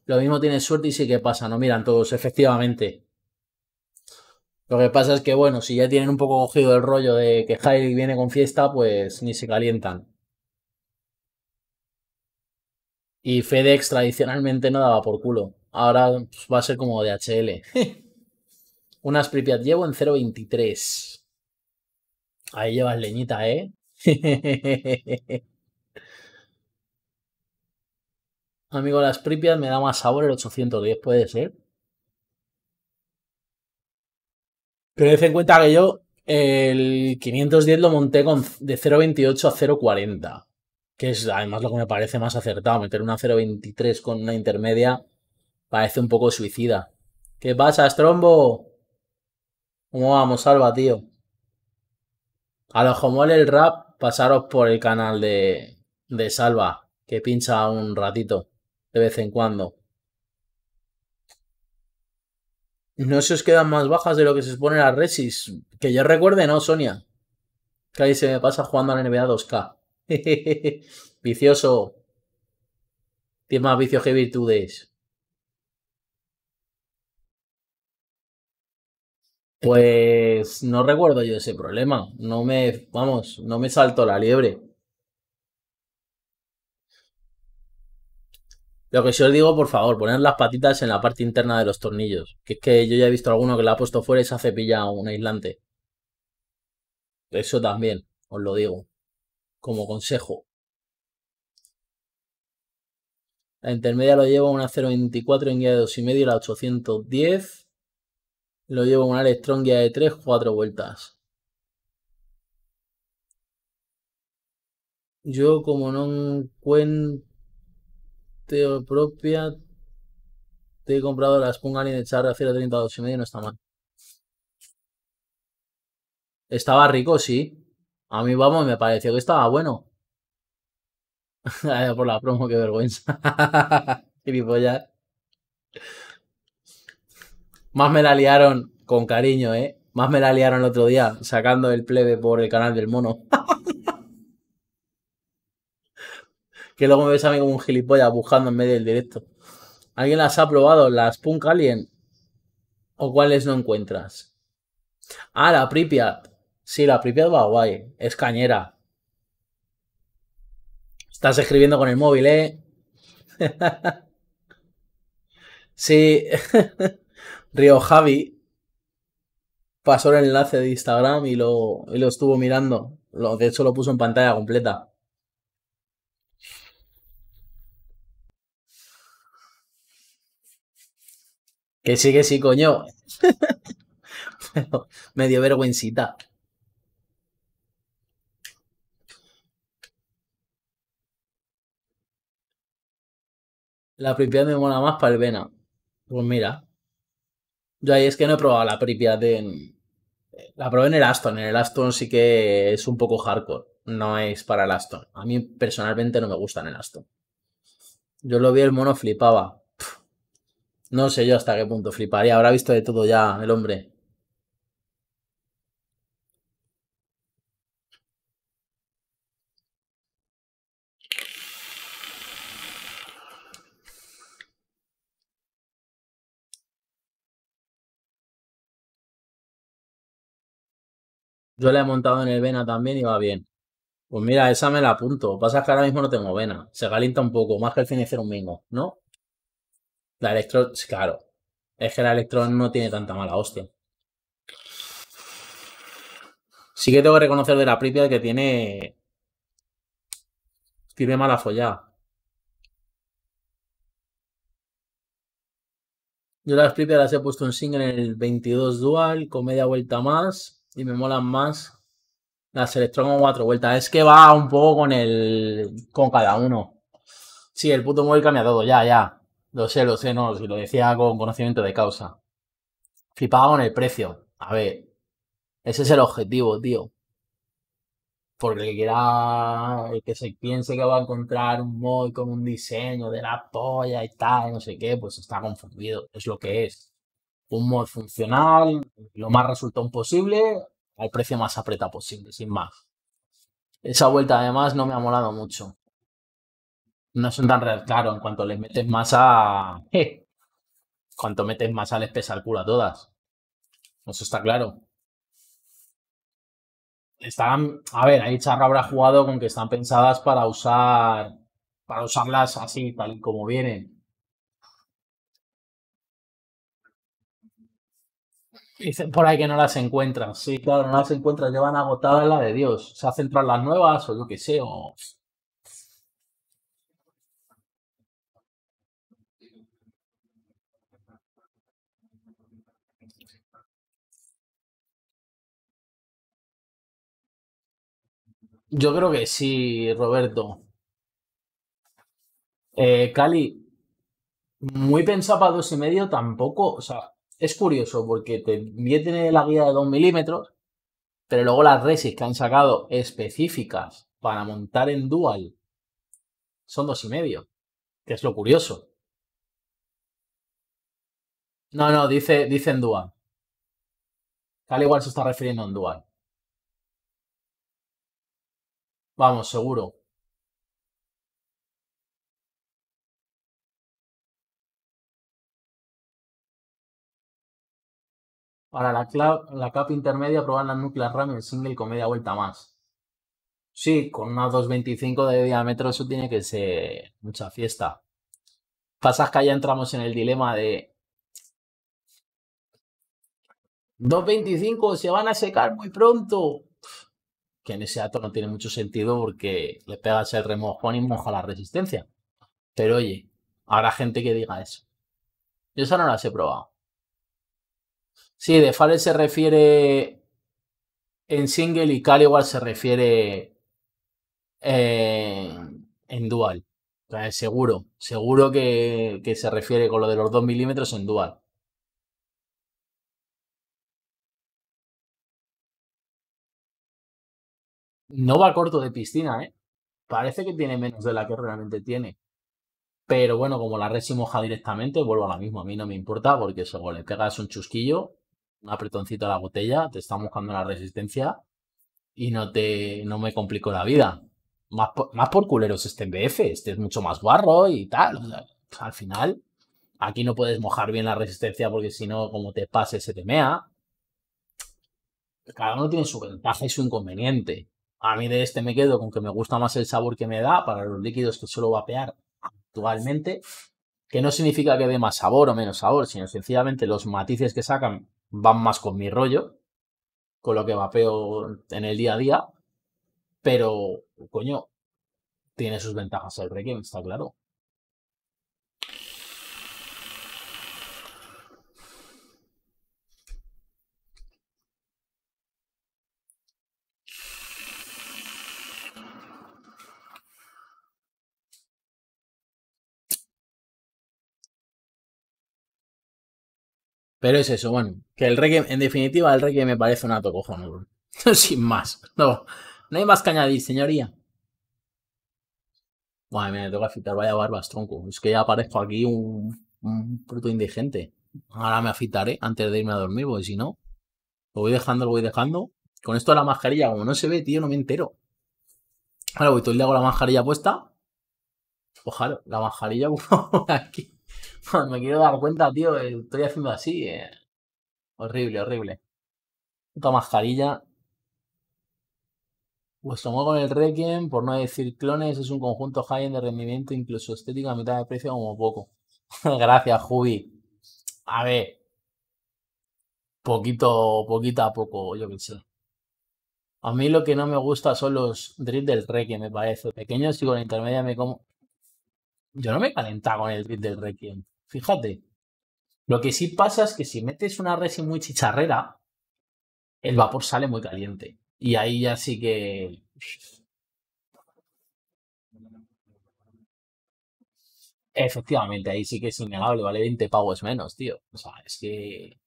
Lo mismo tiene suerte y sí que pasa, no miran todos, efectivamente. Lo que pasa es que, bueno, si ya tienen un poco cogido el rollo de que Hyde viene con fiesta, pues ni se calientan. Y FedEx tradicionalmente no daba por culo. Ahora pues, va a ser como de HL. <laughs> Unas pripias llevo en 0.23. Ahí llevas leñita, ¿eh? <laughs> Amigo, las pripias me da más sabor el 810, puede ser. Pero ten en cuenta que yo el 510 lo monté con de 0.28 a 0.40. Que es además lo que me parece más acertado, meter una 0.23 con una intermedia Parece un poco suicida. ¿Qué pasa, Strombo? ¿Cómo vamos, Salva, tío? A los homoles el rap, pasaros por el canal de, de Salva, que pincha un ratito, de vez en cuando. No se os quedan más bajas de lo que se supone la Resis. Que yo recuerde, no, Sonia. Que ahí se me pasa jugando a la NBA 2K. Vicioso. Tiene más vicios que virtudes. Pues no recuerdo yo ese problema. No me, vamos, no me salto la liebre. Lo que sí os digo, por favor, poner las patitas en la parte interna de los tornillos. Que es que yo ya he visto alguno que la ha puesto fuera y se ha un aislante. Eso también, os lo digo. Como consejo. La intermedia lo llevo a una 0.24 en guía de 2,5 y la 810. Lo llevo una guía de 3, 4 vueltas. Yo como no cuento propia, te he comprado la Spungali de Charra 0.32 y medio, no está mal. Estaba rico, sí. A mí, vamos, me pareció que estaba bueno. <laughs> Por la promo, qué vergüenza. <laughs> Gilipollas. Más me la liaron, con cariño, ¿eh? Más me la liaron el otro día sacando el plebe por el canal del mono. <laughs> que luego me ves a mí como un gilipollas buscando en medio del directo. ¿Alguien las ha probado? ¿Las Punk Alien? ¿O cuáles no encuentras? Ah, la Pripyat. Sí, la Pripyat va guay. Es cañera. Estás escribiendo con el móvil, ¿eh? <laughs> sí. <laughs> Río Javi pasó el enlace de Instagram y lo, lo estuvo mirando. de hecho, lo puso en pantalla completa. Que sí, que sí, coño. <laughs> me dio vergüencita. La propiedad me mola más para el Vena. Pues mira. Yo es que no he probado la pripia de. La probé en el Aston. En el Aston sí que es un poco hardcore. No es para el Aston. A mí personalmente no me gusta en el Aston. Yo lo vi, el mono flipaba. No sé yo hasta qué punto fliparía. Habrá visto de todo ya el hombre. Yo la he montado en el Vena también y va bien. Pues mira, esa me la apunto. Pasa que ahora mismo no tengo vena. Se calienta un poco, más que el ser un mingo, ¿no? La electro, claro. Es que la Electron no tiene tanta mala hostia. Sí que tengo que reconocer de la Pripia que tiene. Tiene mala follada. Yo las Pripia las he puesto en single en el 22 dual, con media vuelta más y me molan más las Electron con cuatro vueltas. Es que va un poco con el. con cada uno. Sí, el puto móvil cambia todo, ya, ya. Lo sé, lo sé, no, si lo decía con conocimiento de causa. Flipaba con el precio. A ver, ese es el objetivo, tío. Porque el que quiera, el que se piense que va a encontrar un mod con un diseño de la polla y tal, no sé qué, pues está confundido. Es lo que es un mod funcional, lo más resultón posible, al precio más apretado posible, sin más. Esa vuelta además no me ha molado mucho. No son tan claro en cuanto les metes más a... <laughs> Eh, cuanto metes más les pesa el culo a todas. Eso está claro. Están, a ver, ahí Charra habrá jugado con que están pensadas para usar, para usarlas así, tal y como vienen Dicen por ahí que no las encuentran. Sí, claro, no las encuentran. Llevan agotadas la de Dios. Se hacen tras las nuevas o yo que sé, Yo creo que sí, Roberto. Eh, Cali, muy pensado para dos y medio tampoco. O sea, es curioso porque te viene la guía de 2 milímetros, pero luego las resis que han sacado específicas para montar en dual son dos y medio, que es lo curioso. No, no, dice, dice en dual. Tal igual se está refiriendo en dual. Vamos, seguro. Para la, capa intermedia probar la Nuclear RAM en single con media vuelta más. Sí, con una 225 de diámetro eso tiene que ser mucha fiesta. Pasas que ya entramos en el dilema de 225 se van a secar muy pronto. Que en ese dato no tiene mucho sentido porque le pegas el remojo y moja la resistencia. Pero oye, habrá gente que diga eso. Yo esa no las he probado. Sí, de se refiere en single y igual se refiere eh, en dual. seguro, seguro que, se refiere con lo de los 2 milímetros en dual. No va corto de piscina, ¿eh? Parece que tiene menos de la que realmente tiene. Pero bueno, como la red se moja directamente, vuelvo a la misma. A mí no me importa porque eso le pegas un chusquillo un apretoncito a la botella, te está buscando la resistencia y no te no me complico la vida. Más por, por culeros este en BF, este es mucho más barro y tal. al final, aquí no puedes mojar bien la resistencia porque si no, como te pase, se te mea. Cada uno tiene su ventaja y su inconveniente. A mí de este me quedo con que me gusta más el sabor que me da para los líquidos que suelo vapear actualmente, que no significa que dé más sabor o menos sabor, sino sencillamente los matices que sacan van más con mi rollo, con lo que vapeo en el día a día, pero, coño, tiene sus ventajas el Requiem, está claro. Pero es eso, bueno, que el reggae, en definitiva, el que me parece una cojonudo, <laughs> Sin más, no, no hay más que añadir, señoría. Bueno, me me que afitar, vaya barbas, tronco. Es que ya aparezco aquí un, un fruto indigente. Ahora me afitaré antes de irme a dormir, porque si no, lo voy dejando, lo voy dejando. Con esto de la mascarilla, como no se ve, tío, no me entero. Ahora voy todo el día con la mascarilla puesta. Pues Ojalá, la mascarilla <laughs> aquí. <laughs> me quiero dar cuenta, tío, estoy haciendo así. Eh. Horrible, horrible. Puta mascarilla. Pues tomó con el Requiem, por no decir clones, es un conjunto high-end de rendimiento, incluso estética a mitad de precio, como poco. <laughs> Gracias, Jubi. A ver. Poquito, poquito a poco, yo qué sé. A mí lo que no me gusta son los drills del Requiem, me parece. Pequeños y con intermedia me como yo no me calentaba con el beat del Requiem. Fíjate. Lo que sí pasa es que si metes una resin muy chicharrera, el vapor sale muy caliente. Y ahí ya sí que. Efectivamente, ahí sí que es innegable, vale 20 pavos menos, tío. O sea, es que.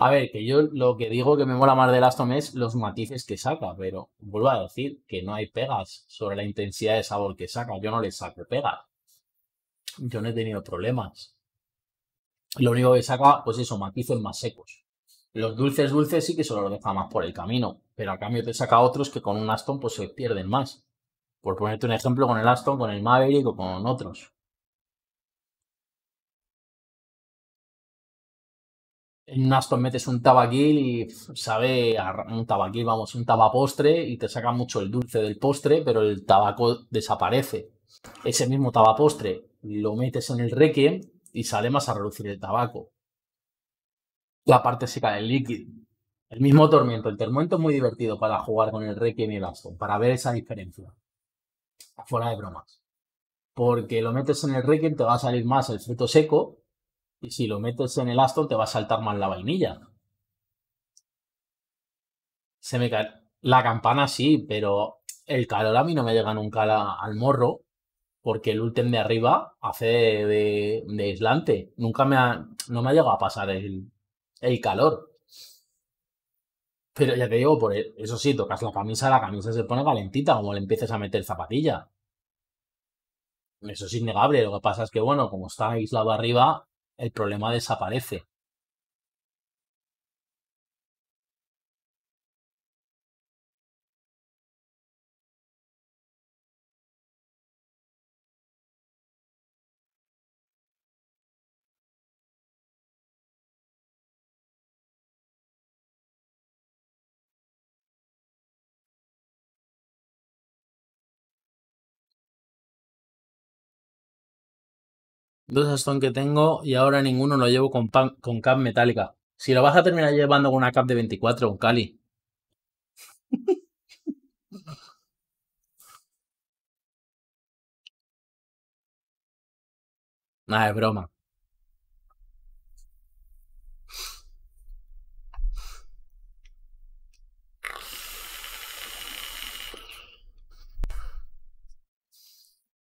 A ver, que yo lo que digo que me mola más de Aston es los matices que saca, pero vuelvo a decir que no hay pegas sobre la intensidad de sabor que saca. Yo no le saco pegas yo no he tenido problemas. Lo único que saca, pues eso, matices más secos. Los dulces dulces sí que solo los deja más por el camino, pero a cambio te saca otros que con un Aston pues se pierden más. Por ponerte un ejemplo con el Aston, con el Maverick o con otros. En un Aston metes un tabaquil y sabe un tabaquil, vamos, un tabapostre y te saca mucho el dulce del postre, pero el tabaco desaparece. Ese mismo tabapostre lo metes en el requiem y sale más a reducir el tabaco. La parte seca del líquido. El mismo tormento. El tormento es muy divertido para jugar con el requiem y el Aston, para ver esa diferencia. Fuera de bromas. Porque lo metes en el requiem te va a salir más el fruto seco y si lo metes en el Aston te va a saltar más la vainilla. Se me cae la campana sí, pero el calor a mí no me llega nunca al morro porque el ultem de arriba hace de, aislante. Nunca me ha, no me ha llegado a pasar el, el calor. Pero ya te digo, por e, eso sí, tocas la camisa, la camisa se pone calentita, como le empieces a meter zapatilla. Eso es innegable. Lo que pasa es que, bueno, como está aislado arriba, el problema desaparece. dos Aston que tengo y ahora ninguno lo llevo con, con cap metálica. Si lo vas a terminar llevando con una cap de 24, un Cali. <laughs> Nada, es broma.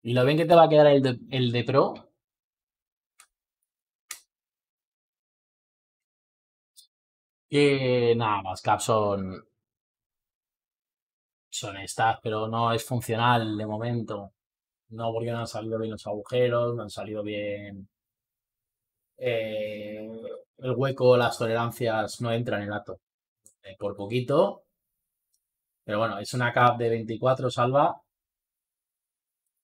¿Y lo ven que te va a quedar el el de Pro? Y eh, nada más, caps son, son estas, pero no es funcional de momento. No, porque no han salido bien los agujeros, no han salido bien eh, el hueco, las tolerancias no entran en el ato. Eh, por poquito. Pero bueno, es una cap de 24 salva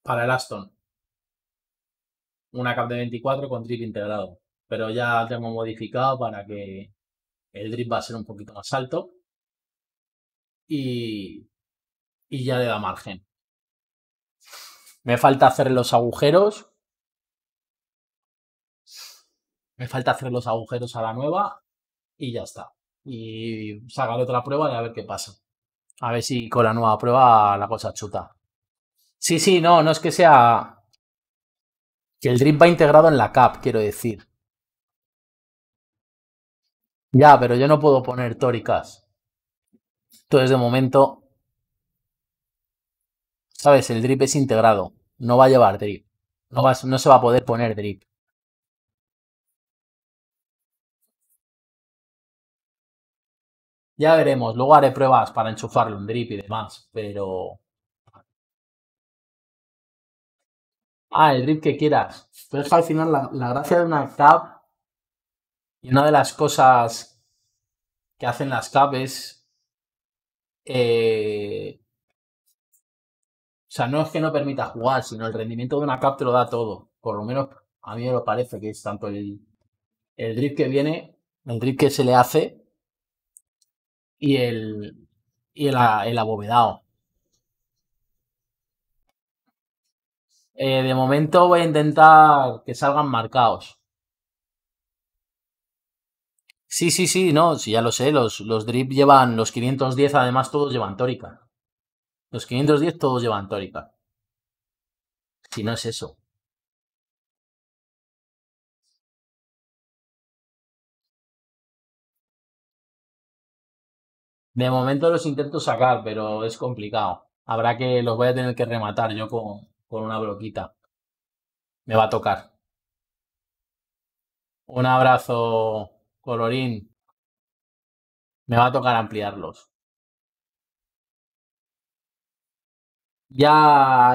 para el Aston. Una cap de 24 con trip integrado. Pero ya tengo modificado para que el drip va a ser un poquito más alto y, ya le da margen. Me falta hacer los agujeros. Me falta hacer los agujeros a la nueva y ya está. Y sacar otra prueba y a ver qué pasa. A ver si con la nueva prueba la cosa chuta. Sí, sí, no, no es que sea. Que el drip va integrado en la cap, quiero decir. Ya, pero yo no puedo poner tóricas. Entonces, de momento, ¿sabes? El drip es integrado. No va a llevar drip. No, no se va a poder poner drip. Ya veremos. Luego haré pruebas para enchufarle un drip y demás. Pero... Ah, el drip que quieras. Pero al final la gracia de una tab y una de las cosas que hacen las claves, eh, o sea, no es que no permita jugar, sino el rendimiento de una cap te lo da todo. Por lo menos a mí me lo parece que es tanto el, el drip que viene, el drip que se le hace y el, el, abovedado. Eh, de momento voy a intentar que salgan marcados. Sí, sí, sí, no, sí, ya lo sé, los, los drip llevan, los 510 además todos llevan tórica. Los 510 todos llevan tórica. Si no es eso. De momento los intento sacar, pero es complicado. Habrá que, los voy a tener que rematar yo con, con una broquita. Me va a tocar. Un abrazo colorín, me va a tocar ampliarlos. Ya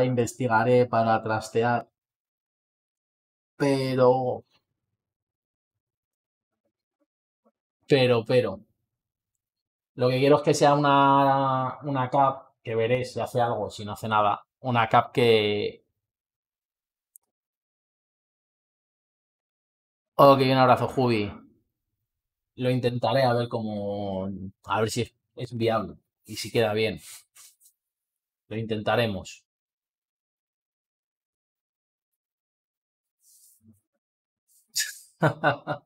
investigaré para trastear. Pero... Pero, pero... Lo que quiero es que sea una, una cap, que veré si hace algo, si no hace nada. Una cap que... Ok, un abrazo, Jubi lo intentaré a ver cómo, a ver si es, viable y si queda bien. Lo intentaremos. <laughs>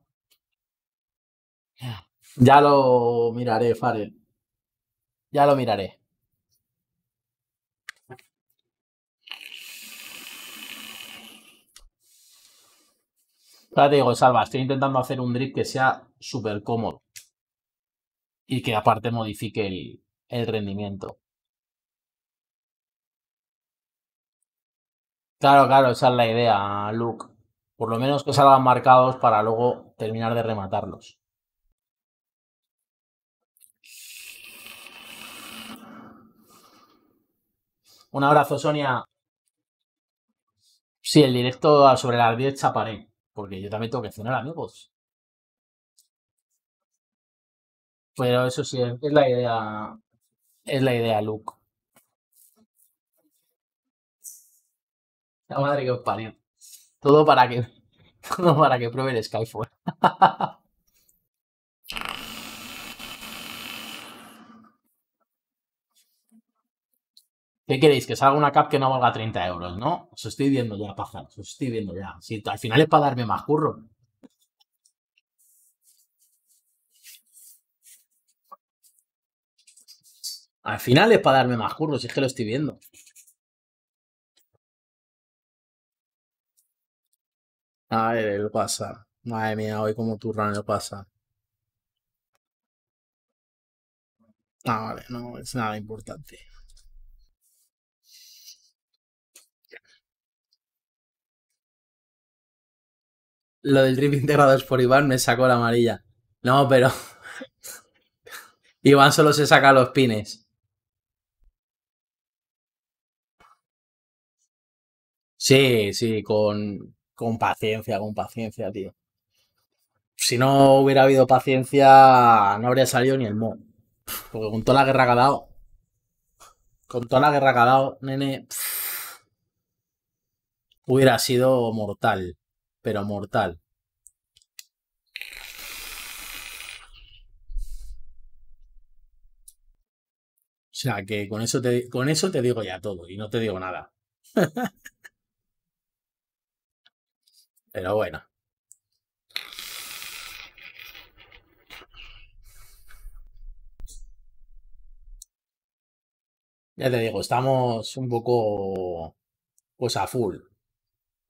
ya lo miraré, Farel. Ya lo miraré. te digo, Salva, estoy intentando hacer un drip que sea súper cómodo y que aparte modifique el, rendimiento. Claro, claro, esa es la idea, Luke. Por lo menos que salgan marcados para luego terminar de rematarlos. Un abrazo, Sonia. Sí, el directo sobre las 10 chaparé porque yo también tengo que cenar, amigos. Pero eso sí, es la idea, es la idea, Luke. La madre que os parió. Todo para que, <laughs> todo para que pruebe el Skyfall. <laughs> ¿Qué queréis? Que salga una cap que no valga 30 euros, ¿no? Os estoy viendo ya, pájaros, os estoy viendo ya. al final es para darme más curro. Al final es para darme más curro, si es que lo estoy viendo. A ver, lo pasa. Madre mía, hoy como turrón el pasa. Ah, vale, no, es nada importante. Lo del drip integrado es por Iván, me sacó la amarilla. No, pero. <laughs> Iván solo se saca los pines. Sí, sí, con, con paciencia, con paciencia, tío. Si no hubiera habido paciencia, no habría salido ni el mod. Porque con toda la guerra que ha dado, con toda la guerra que ha dado, nene, hubiera sido mortal pero mortal. O sea que con eso te, con eso te digo ya todo y no te digo nada. <laughs> pero bueno. Ya te digo, estamos un poco Cosa pues, a full.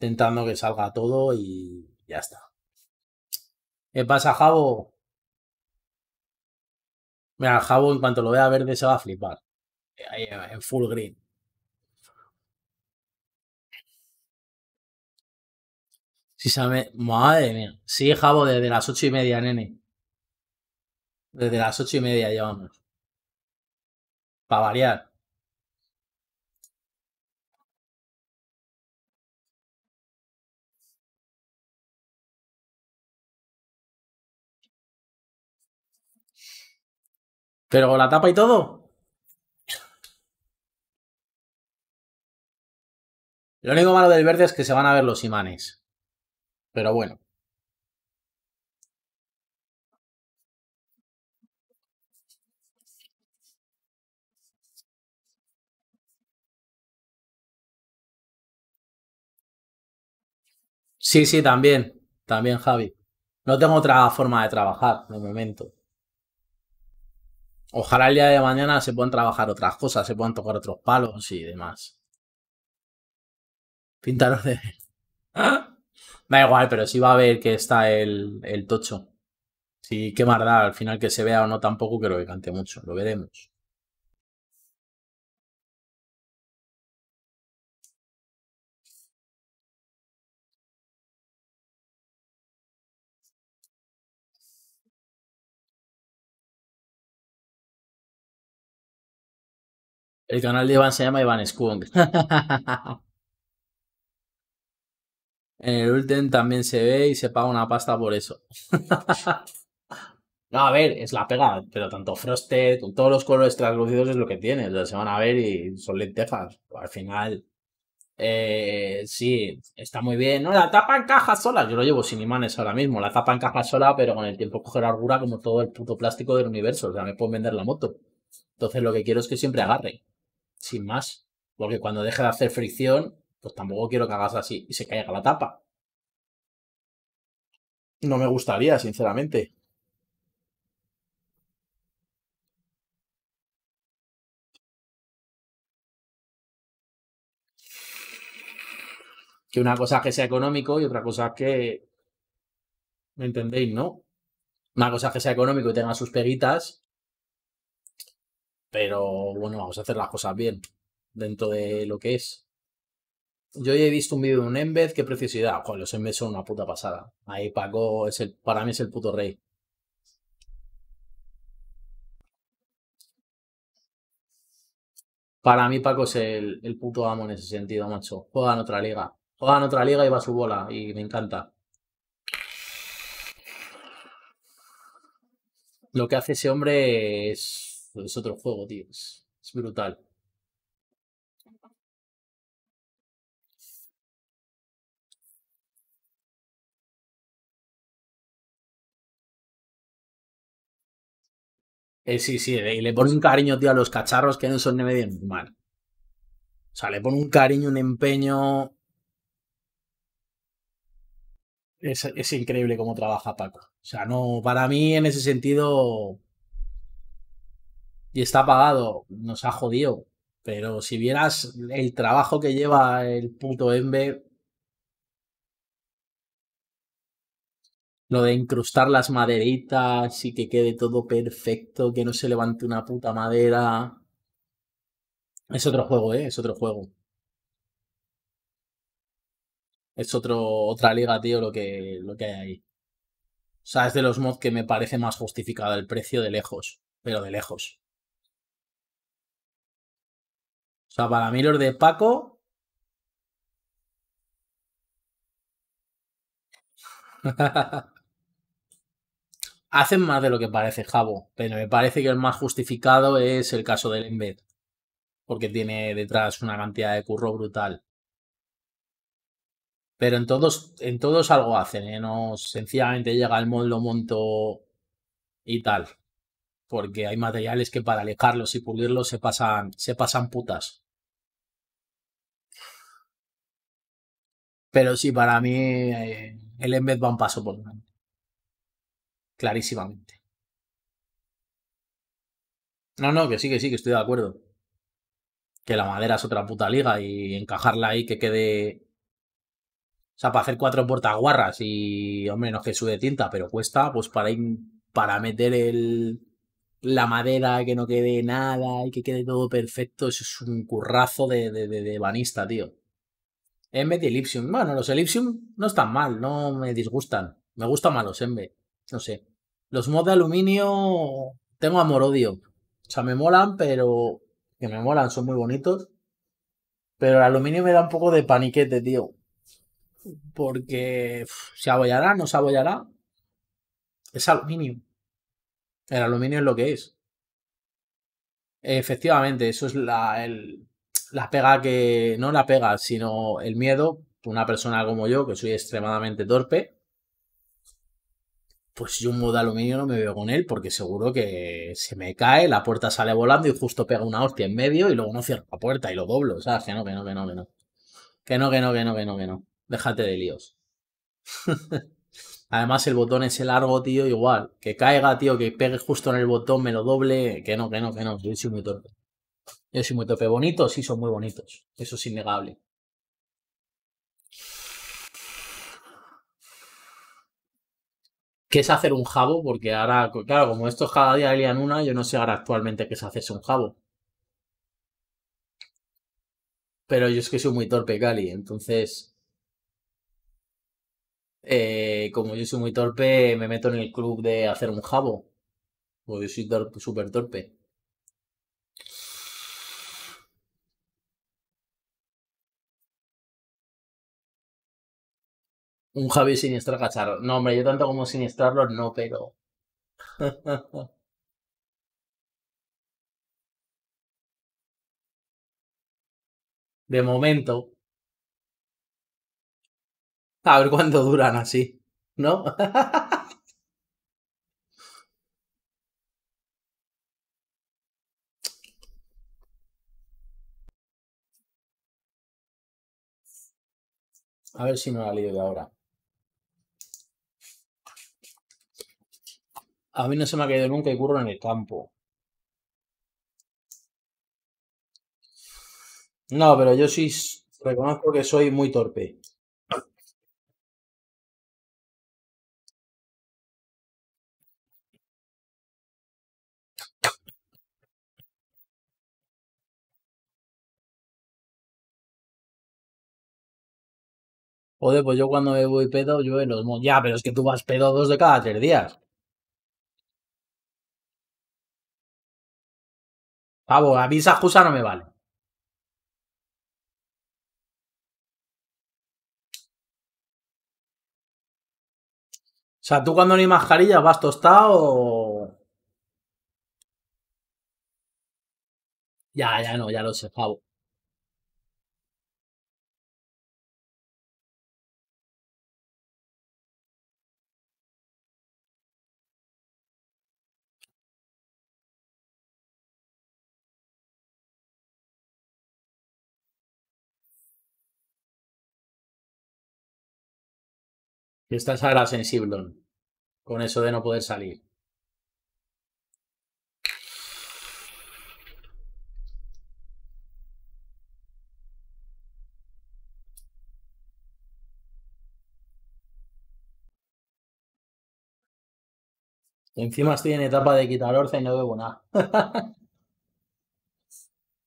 Intentando que salga todo y ya está. ¿Qué pasa, Javo? Mira, Javo, en cuanto lo vea verde, se va a flipar. Ahí, en full green. Si sabe... Madre mía. Sí, Javo, desde las ocho y media, nene. Desde las ocho y media llevamos. Para variar. Pero la tapa y todo. Lo único malo del verde es que se van a ver los imanes. Pero bueno. Sí, sí, también. También, Javi. No tengo otra forma de trabajar de momento. Ojalá el día de mañana se puedan trabajar otras cosas, se puedan tocar otros palos y demás. Pintaros de... <laughs> Da igual, pero sí va a ver que está el, tocho. Sí, qué más al final que se vea o no tampoco creo que cante mucho, lo veremos. El canal de Iván se llama Iván Skunk. <laughs> en el Ulten también se ve y se paga una pasta por eso. <laughs> no, a ver, es la pega, pero tanto Frosted, todos los colores translúcidos es lo que tiene. O sea, se van a ver y son lentejas. Pues al final, eh, sí, está muy bien. No, la tapa en caja sola. Yo lo llevo sin imanes ahora mismo. La tapa en caja sola, pero con el tiempo coge largura como todo el puto plástico del universo. O sea, me pueden vender la moto. Entonces lo que quiero es que siempre agarre sin más. Porque cuando deje de hacer fricción, pues tampoco quiero que hagas así y se caiga la tapa. No me gustaría, sinceramente. Que una cosa que sea económico y otra cosa que... ¿Me entendéis, no? Una cosa que sea económico y tenga sus peguitas pero bueno, vamos a hacer las cosas bien dentro de lo que es. Yo ya he visto un vídeo de un Embed, qué preciosidad. Joder, los embeds son una puta pasada. Ahí Paco es el, para mí es el puto rey. Para mí Paco es el, puto amo en ese sentido, macho. Juega otra liga. Juega otra liga y va a su bola. Y me encanta. Lo que hace ese hombre es es otro juego, tío. Es, brutal. Eh, sí, sí, y le pone un cariño, tío, a los cacharros que no son de medio normal. O sea, le pone un cariño, un empeño. Es, es increíble cómo trabaja Paco. O sea, no, para mí en ese sentido y está pagado, nos ha jodido. Pero si vieras el trabajo que lleva el puto Ember lo de incrustar las maderitas y que quede todo perfecto, que no se levante una puta madera. Es otro juego, ¿eh? Es otro juego. Es otro, otra liga, tío, lo que, lo que hay ahí. O sea, es de los mods que me parece más justificado el precio de lejos, pero de lejos. O sea, para mí los de Paco. <laughs> Hacen más de lo que parece Jabo, pero me parece que el más justificado es el caso del Embed, porque tiene detrás una cantidad de curro brutal. Pero en todos, en todos algo hacen, ¿eh? No, sencillamente llega el mod, monto y tal porque hay materiales que para alejarlos y pulirlos se pasan, se pasan putas. Pero sí, para mí eh, el embed va un paso por delante. Clarísimamente. No, no, que sí, que sí, que estoy de acuerdo. Que la madera es otra puta liga y encajarla ahí que quede. O sea, para hacer cuatro portaguarras y, hombre, no es que sube tinta, pero cuesta, pues para, ir, para meter el, la madera, que no quede nada y que quede todo perfecto. Eso es un currazo de, banista, tío. vez de elipsium. Bueno, los elipsium no están mal, no me disgustan. Me gustan más los enve. No sé. Los mods de aluminio tengo amor-odio. O sea, me molan, pero... Que me molan, son muy bonitos. Pero el aluminio me da un poco de paniquete, tío. Porque... ¿Se abollará? ¿No se abollará? Es aluminio. El aluminio es lo que es. Efectivamente, eso es la, la pega que. No la pega, sino el miedo. Una persona como yo, que soy extremadamente torpe, pues yo un modo de aluminio no me veo con él porque seguro que se me cae, la puerta sale volando y justo pega una hostia en medio y luego no cierro la puerta y lo doblo. O sea, que no, que no, que no, que no. Que no, que no, que no, que no, que no. Déjate de líos. <laughs> Además, el botón ese largo, tío, igual. Que caiga, tío, que pegue justo en el botón, me lo doble. Que no, que no, que no. Yo soy muy torpe. Yo soy muy torpe. Bonitos, sí, son muy bonitos. Eso es innegable. ¿Qué es hacer un jabo? Porque ahora, claro, como estos cada día harían una, yo no sé ahora actualmente qué es hacerse un jabo. Pero yo es que soy muy torpe, Cali. Entonces, eh, como yo soy muy torpe, me meto en el club de hacer un jabo. Porque yo soy súper torpe. Un Javi siniestro cacharro. No, hombre, yo tanto como siniestrarlo, no, pero. <laughs> de momento. A ver cuánto duran así, ¿no? <laughs> A ver si no la lío de ahora. A mí no se me ha caído nunca y curro en el campo. No, pero yo sí reconozco que soy muy torpe. Joder, pues yo cuando me voy pedo, yo en los Ya, pero es que tú vas pedo dos de cada tres días. Pavo, a mí esa no me vale. O sea, tú cuando ni mascarilla, vas tostado Ya, ya no, ya lo sé, pavo. Estás ahora sensible, con eso de no poder salir. Encima estoy en etapa de quitar orce y no veo nada. <laughs>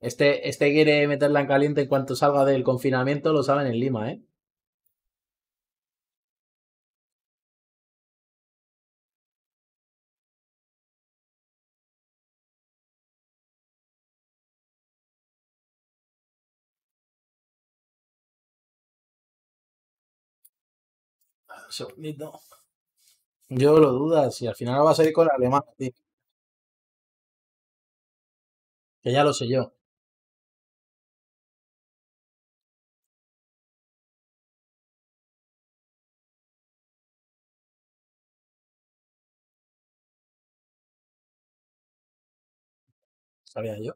este, este quiere meterla en caliente en cuanto salga del confinamiento, lo saben en Lima, ¿eh? segundito. Yo lo dudo, si al final va a salir con la alemán, Que ya lo sé yo. Sabía yo.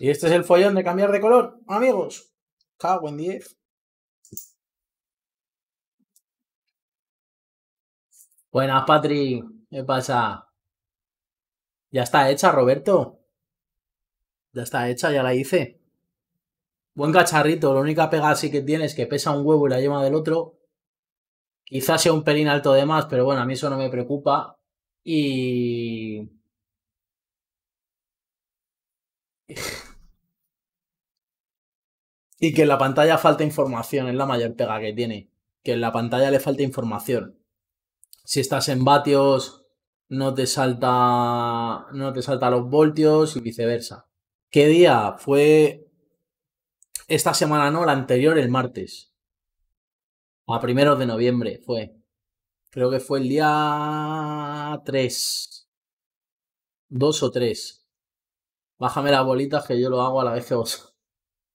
Y este es el follón de cambiar de color, amigos. Buen en 10. Buenas, Patrick. ¿Qué pasa? Ya está hecha, Roberto. Ya está hecha, ya la hice. Buen cacharrito. La única pega así que tiene es que pesa un huevo y la yema del otro. Quizás sea un pelín alto de más, pero bueno, a mí eso no me preocupa. Y... <laughs> Y que en la pantalla falta información, es la mayor pega que tiene. Que en la pantalla le falta información. Si estás en vatios, no te salta. No te salta los voltios y viceversa. ¿Qué día? Fue. Esta semana no, la anterior, el martes. A primeros de noviembre fue. Creo que fue el día 3. 2 o 3. Bájame las bolitas que yo lo hago a la vez que vos.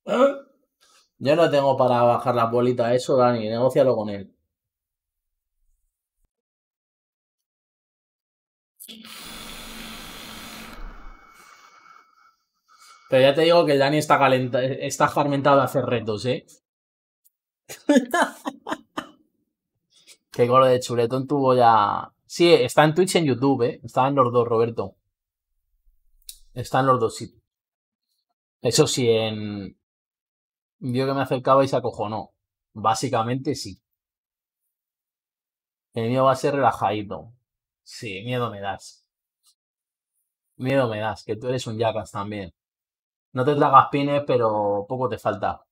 ¿Eh? Yo no tengo para bajar la bolita a eso, Dani. Negocialo con él. Pero ya te digo que el Dani está calenta, está fermentado a hacer retos, ¿eh? <laughs> Qué gordo de chuletón tuvo ya. Sí, está en Twitch y en YouTube, ¿eh? Está en los dos, Roberto. Está en los dos sitios. Eso sí, en, vio que me acercaba y se acojonó. Básicamente sí. El miedo va a ser relajadito. Sí, miedo me das. Miedo me das, que tú eres un jackass también. No te tragas pines, pero poco te falta.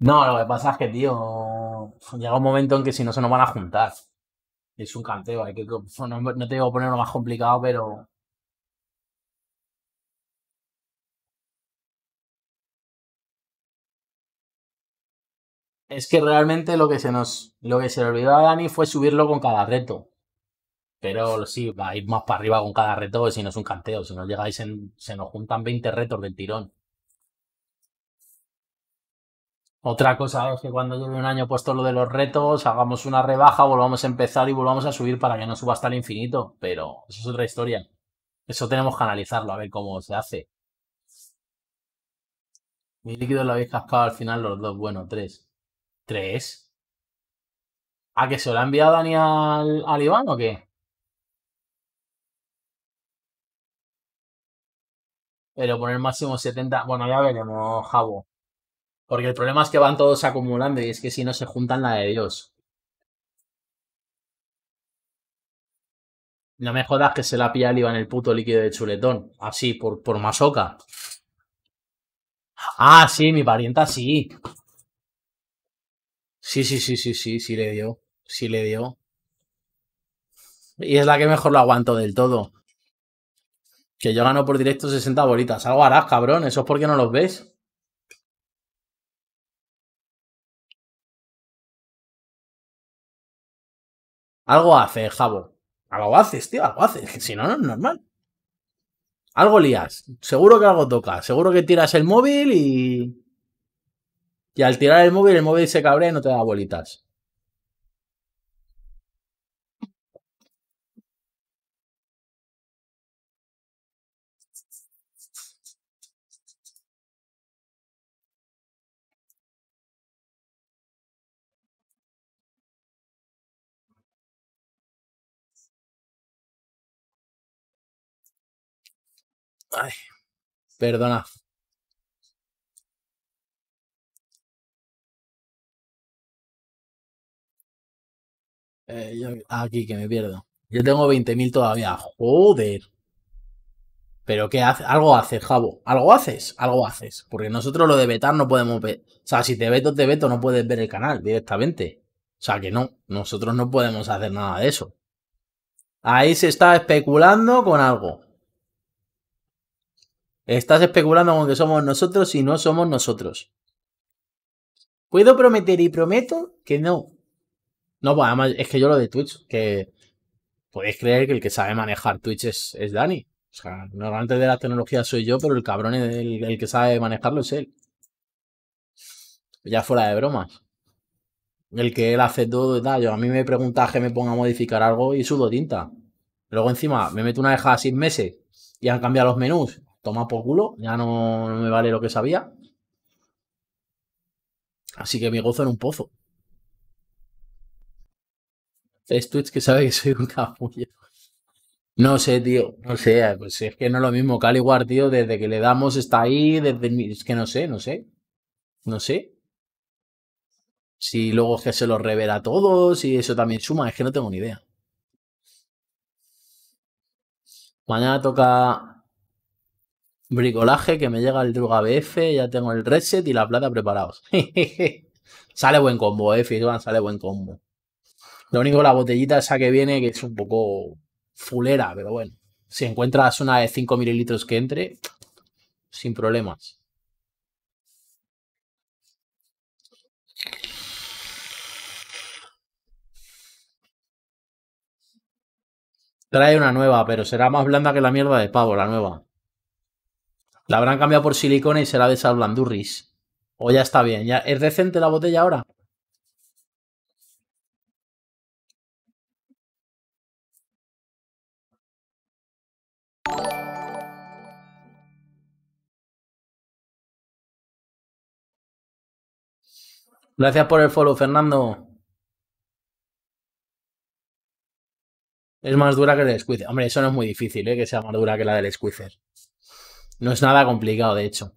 No, lo que pasa es que, tío, llega un momento en que si no se nos van a juntar. Es un canteo, hay que, <laughs> no, no te digo más complicado, pero... Es que realmente lo que se nos, lo que se le olvidó a Dani fue subirlo con cada reto. Pero sí, va a ir más para arriba con cada reto, si no es un canteo. Si no llegáis, en, se nos juntan 20 retos del tirón. Otra cosa es que cuando lleve un año puesto lo de los retos, hagamos una rebaja, volvamos a empezar y volvamos a subir para que no suba hasta el infinito. Pero eso es otra historia. Eso tenemos que analizarlo, a ver cómo se hace. Mi líquido lo habéis cascado al final los dos. Bueno, tres. ¿Tres? ¿A que se lo ha enviado Dani al, al Iván o qué? Pero poner máximo 70. Bueno, ya veremos, Jabo. Porque el problema es que van todos acumulando y es que si no se juntan la de Dios. No me jodas que se la pilla el IVA en el puto líquido de chuletón. Así, por, por masoca. Ah, sí, mi parienta sí. Sí, sí, sí, sí, sí, sí le dio. Sí le dio. Y es la que mejor lo aguanto del todo. Que yo gano por directo 60 bolitas. Algo harás, cabrón. Eso es porque no los ves. Algo hace, jabón. Algo haces, tío, algo haces. Si no, no es normal. Algo lías. Seguro que algo toca. Seguro que tiras el móvil y. Y al tirar el móvil, el móvil se cabrea y no te da bolitas. Ay, perdona. Eh, ah, aquí que me pierdo. Yo tengo 20.000 todavía. Joder. Pero ¿qué hace? Algo haces, jabo, Algo haces, algo haces. Porque nosotros lo de vetar no podemos ver. O sea, si te veto, te veto, no puedes ver el canal directamente. O sea que no, nosotros no podemos hacer nada de eso. Ahí se está especulando con algo. Estás especulando con que somos nosotros y no somos nosotros. Puedo prometer y prometo que no. No, pues además es que yo lo de Twitch, que podéis creer que el que sabe manejar Twitch es, es Dani. O sea, normalmente de la tecnología soy yo, pero el cabrón es el, que sabe manejarlo es él. Ya fuera de bromas. El que él hace todo y tal. a mí me pregunta que me ponga a modificar algo y sudo tinta. Luego encima me meto una dejada seis meses y han cambiado los menús toma por culo, ya no, me vale lo que sabía. Así que mi gozo en un pozo. Es Twitch que sabe que soy un capullo. No sé, tío. No sé, pues es que no es lo mismo. Caliwar, tío, desde que le damos está ahí, desde... Es que no sé, no sé. No sé. Si luego es que se lo revela a todos y eso también suma, es que no tengo ni idea. Mañana toca Bricolaje que me llega el Druga BF, ya tengo el reset y la plata preparados. <laughs> sale buen combo, eh, Fisban, sale buen combo. Lo único, la botellita esa que viene, que es un poco fulera, pero bueno. Si encuentras una de 5 mililitros que entre, sin problemas. Trae una nueva, pero será más blanda que la mierda de pavo, la nueva. La habrán cambiado por silicona y será de esas blandurris. O ya está bien, ya es decente la botella ahora. Gracias por el follow, Fernando. Es más dura que la el Squeezer. Hombre, eso no es muy difícil, ¿eh? que sea más dura que la del Squeezer. No es nada complicado, de hecho.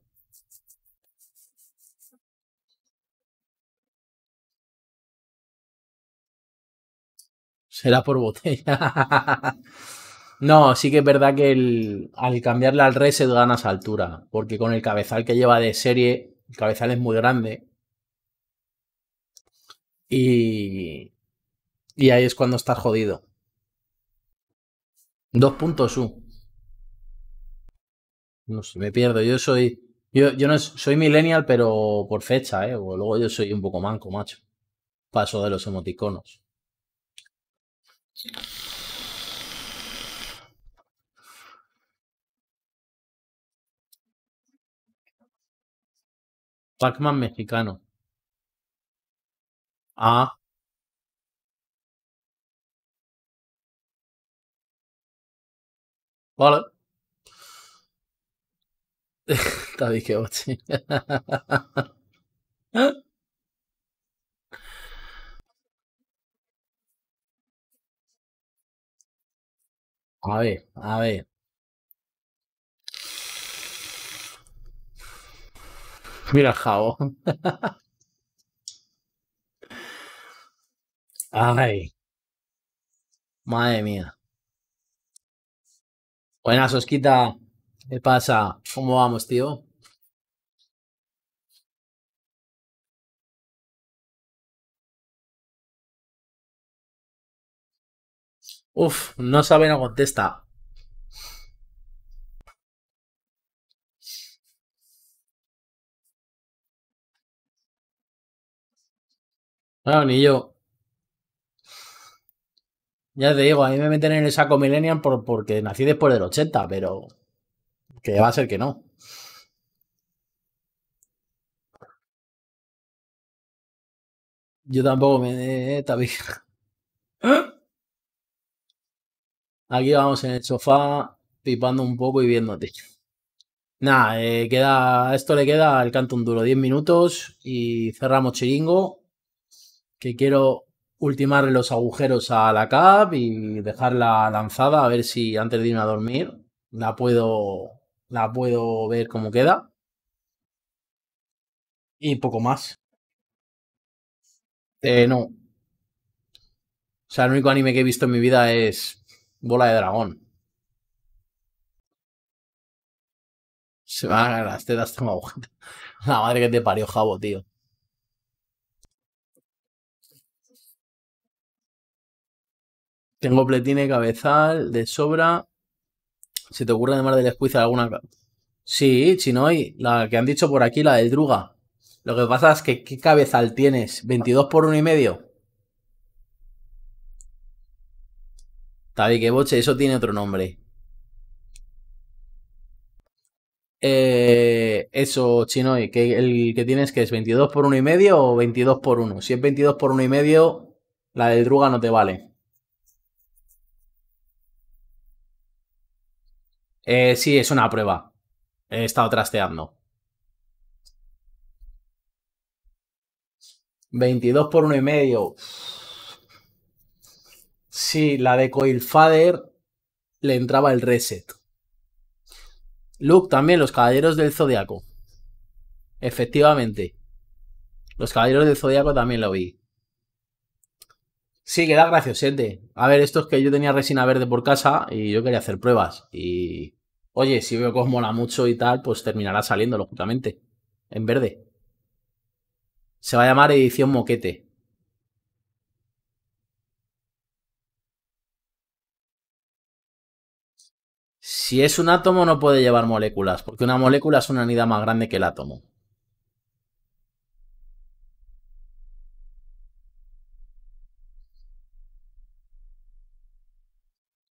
Será por botella. <laughs> no, sí que es verdad que al cambiarle al reset ganas altura, porque con el cabezal que lleva de serie, el cabezal es muy grande. Y, y ahí es cuando estás jodido. Dos puntos U no sé, me pierdo. Yo soy, yo, yo no soy millennial, pero por fecha, ¿eh? O luego yo soy un poco manco, macho. Paso de los emoticonos. Pac-Man mexicano. Ah. Vale. <laughs> A ver, a ver. Mira el Ay. Madre mía. Buenas, Osquita. ¿Qué pasa? ¿Cómo vamos, tío? Uf, no sabe, no contesta. Claro, ni yo. Ya te digo, a mí me meten en el saco Millennium por, porque nací después del ochenta, pero que va a ser que no. Yo tampoco me eh, eh, <laughs> Aquí vamos en el sofá, pipando un poco y viéndote. Nada, eh, queda, esto le queda al canto un duro 10 minutos y cerramos chiringo. Que quiero ultimar los agujeros a la cap y dejarla lanzada a ver si antes de irme a dormir la puedo la puedo ver cómo queda. Y poco más. Eh, no. O sea, el único anime que he visto en mi vida es Bola de Dragón. Se me van a las tetas, tengo agujeta. <laughs> La madre que te parió, Jabo, tío. Tengo pletine cabezal de sobra. Si te ocurre además del squeeze, alguna. Sí, Chinoy, la que han dicho por aquí, la del Druga. Lo que pasa es que, ¿qué cabezal tienes? ¿22 por uno y medio? que Boche, eso tiene otro nombre. Eh, eso, Chinoy, que el que tienes que es 22 por 1,5 o 22 por 1. Si es 22 por 1,5, la del Druga no te vale. Eh, sí, es una prueba. He estado trasteando. 22 por uno y medio. Sí, la de Coilfader le entraba el reset. Luke también, los caballeros del zodiaco. Efectivamente. Los caballeros del zodiaco también lo vi. Sí, queda gente. A ver, esto es que yo tenía resina verde por casa y yo quería hacer pruebas. Y oye, si veo que mola mucho y tal, pues terminará saliendo, lógicamente. En verde. Se va a llamar edición moquete. Si es un átomo no puede llevar moléculas, porque una molécula es una unidad más grande que el átomo.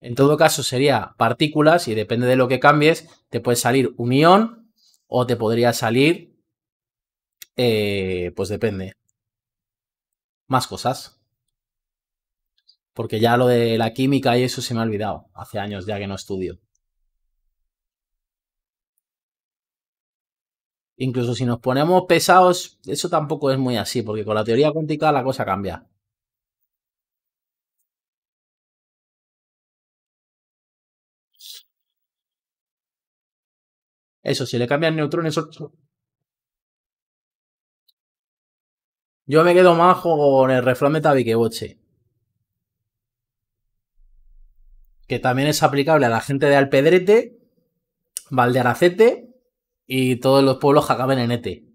En todo caso sería partículas y depende de lo que cambies, te puede salir unión o te podría salir, eh, pues depende, más cosas. Porque ya lo de la química y eso se me ha olvidado. Hace años ya que no estudio. Incluso si nos ponemos pesados, eso tampoco es muy así, porque con la teoría cuántica la cosa cambia. Eso, si le cambian neutrones... Yo me quedo más con el refrán de Tabiqueboche. Que también es aplicable a la gente de Alpedrete, Valdearacete y todos los pueblos que acaben en Ete.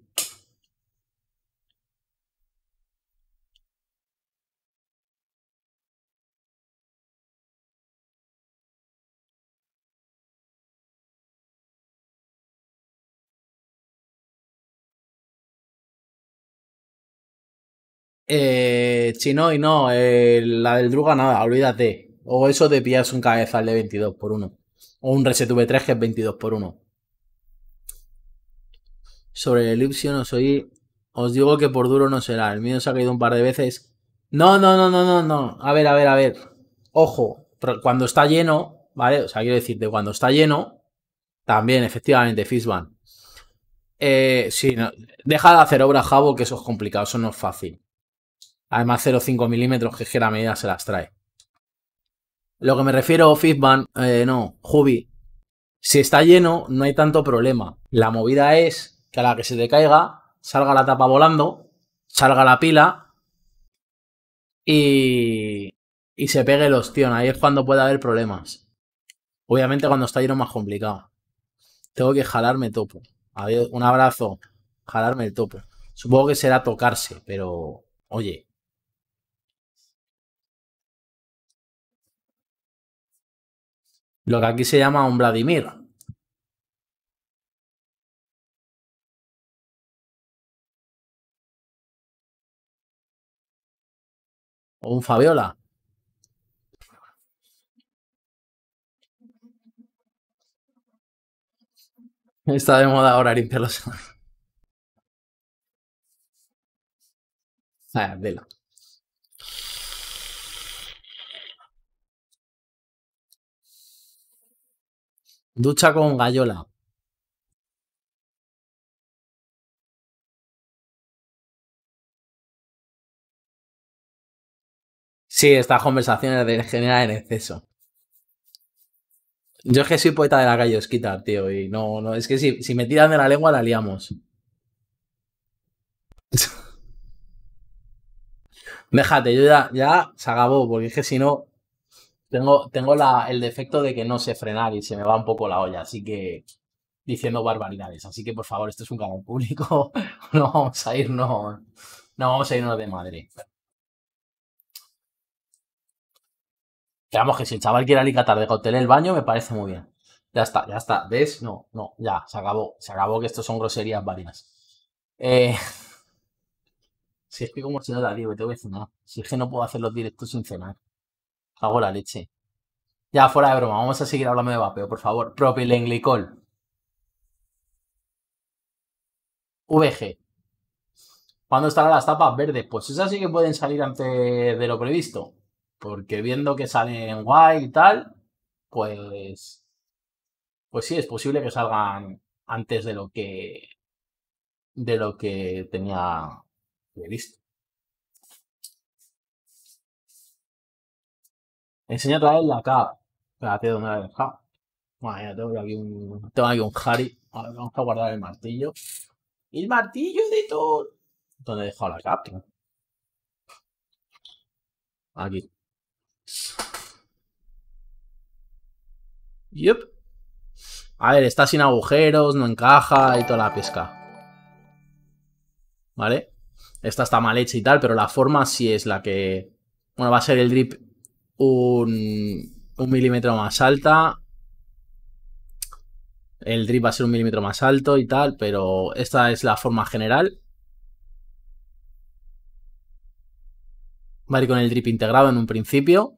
Eh, chino y no, eh, la del Druga nada, olvídate. O eso de pillas un cabezal de 22 por 1. O un Reset 3 que es 22 por 1. Sobre el Elipsio os Os digo que por duro no será. El mío se ha caído un par de veces. No, no, no, no, no, no. A ver, a ver, a ver. Ojo, cuando está lleno, ¿vale? O sea, quiero decirte, cuando está lleno, también, efectivamente, Fisban eh, deja de hacer obra jabo, que eso es complicado, eso no es fácil. Además 0,5 milímetros, que es que la medida se las trae. Lo que me refiero, Fitban, eh, no, JUBI si está lleno no hay tanto problema. La movida es que a la que se te caiga salga la tapa volando, salga la pila y, y se pegue el ostión. Ahí es cuando puede haber problemas. Obviamente cuando está lleno más complicado. Tengo que jalarme topo. un abrazo. Jalarme el topo. Supongo que será tocarse, pero oye, Lo que aquí se llama un Vladimir. O un Fabiola. Está de moda ahora limpiar <laughs> los... Ducha con gallola. Sí, estas conversaciones generan en exceso. Yo es que soy poeta de la gallosquita, tío, y no, no, es que si, si me tiran de la lengua la liamos. <laughs> Déjate, yo ya, ya se acabó, porque es que si no, tengo, el defecto de que no sé frenar y se me va un poco la olla, así que diciendo barbaridades. Así que por favor, esto es un canal público, <laughs> no vamos a irnos no, vamos a irnos de madre. Digamos que si el chaval quiere alicatar de cóctel el baño, me parece muy bien. Ya está, ya está. ¿Ves? No, no, ya, se acabó. Se acabó que esto son groserías barinas. Eh, <laughs> si es que como se nota, digo, tengo que cenar. Si es que no puedo hacer los directos sin cenar. Hago la leche. Ya, fuera de broma, vamos a seguir hablando de vapeo, por favor. Propilenglicol. VG. ¿Cuándo estarán las tapas verdes? Pues esas sí que pueden salir antes de lo previsto. Porque viendo que salen guay y tal, pues. Pues sí, es posible que salgan antes de lo que. de lo que tenía previsto. Enseña otra vez la K. Espérate, ¿dónde la he dejado? Bueno, ya tengo aquí un. Tengo aquí un Harry. vamos a guardar el martillo. ¡El martillo de todo? ¿Dónde he dejado la K? Aquí. ¡Yup! A ver, está sin agujeros, no encaja y toda la pesca. ¿Vale? Esta está mal hecha y tal, pero la forma sí es la que... Bueno, va a ser el drip un, milímetro más alta. El drip va a ser un milímetro más alto y tal, pero esta es la forma general. vale con el drip integrado en un principio.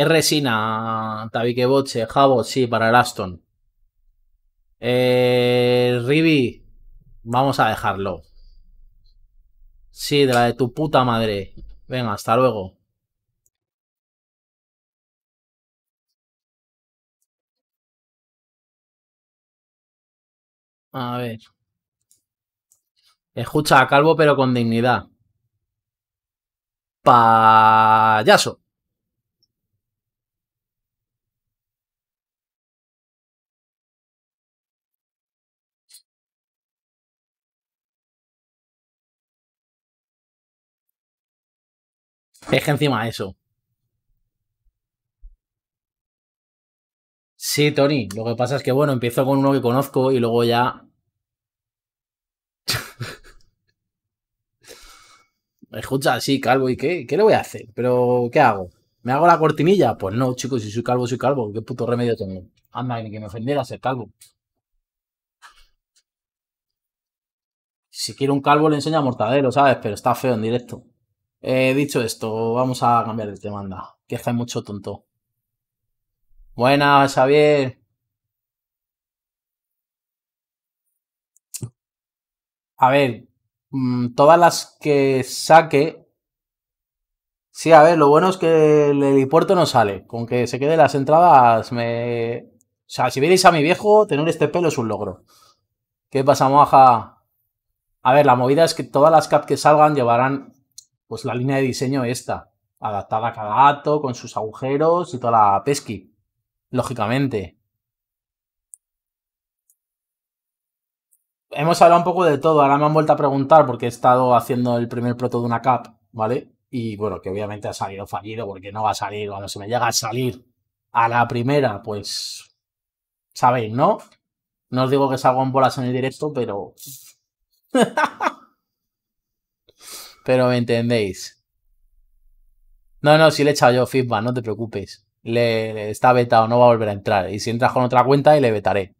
Es resina, tabique boche, Jabo? sí, para el Aston. Eh, Ribi, vamos a dejarlo. Sí, de la de tu puta madre. Venga, hasta luego. A ver. Escucha a Calvo, pero con dignidad. Payaso. Es encima eso. Sí, Tony. Lo que pasa es que, bueno, empiezo con uno que conozco y luego ya. <laughs> Escucha, sí, calvo, ¿y qué? ¿Qué le voy a hacer? ¿Pero qué hago? ¿Me hago la cortinilla? Pues no, chicos, si soy calvo, soy calvo. ¿Qué puto remedio tengo? Anda, ni que me ofendiera ser calvo. Si quiero un calvo, le enseño a Mortadelo, ¿sabes? Pero está feo en directo. Eh, dicho esto, vamos a cambiar de tema, anda. Que está mucho tonto. Buenas, Xavier. A ver, mm, todas las que saque... Sí, a ver, lo bueno es que el helipuerto no sale. Con que se queden las entradas, me... O sea, si vierais a mi viejo, tener este pelo es un logro. ¿Qué pasa, moja? A ver, la movida es que todas las caps que salgan llevarán pues la línea de diseño esta, adaptada a cada gato, con sus agujeros y toda la pesqui, lógicamente. Hemos hablado un poco de todo, ahora me han vuelto a preguntar porque he estado haciendo el primer proto de una cap, ¿vale? Y bueno, que obviamente ha salido fallido porque no va a salir, cuando se me llega a salir a la primera, pues sabéis, ¿no? No os digo que salgo en bolas en el directo, pero... <laughs> pero me entendéis. No, no, si le he echado yo feedback, no te preocupes. Le, está vetado, no va a volver a entrar. Y si entras con otra cuenta, le vetaré.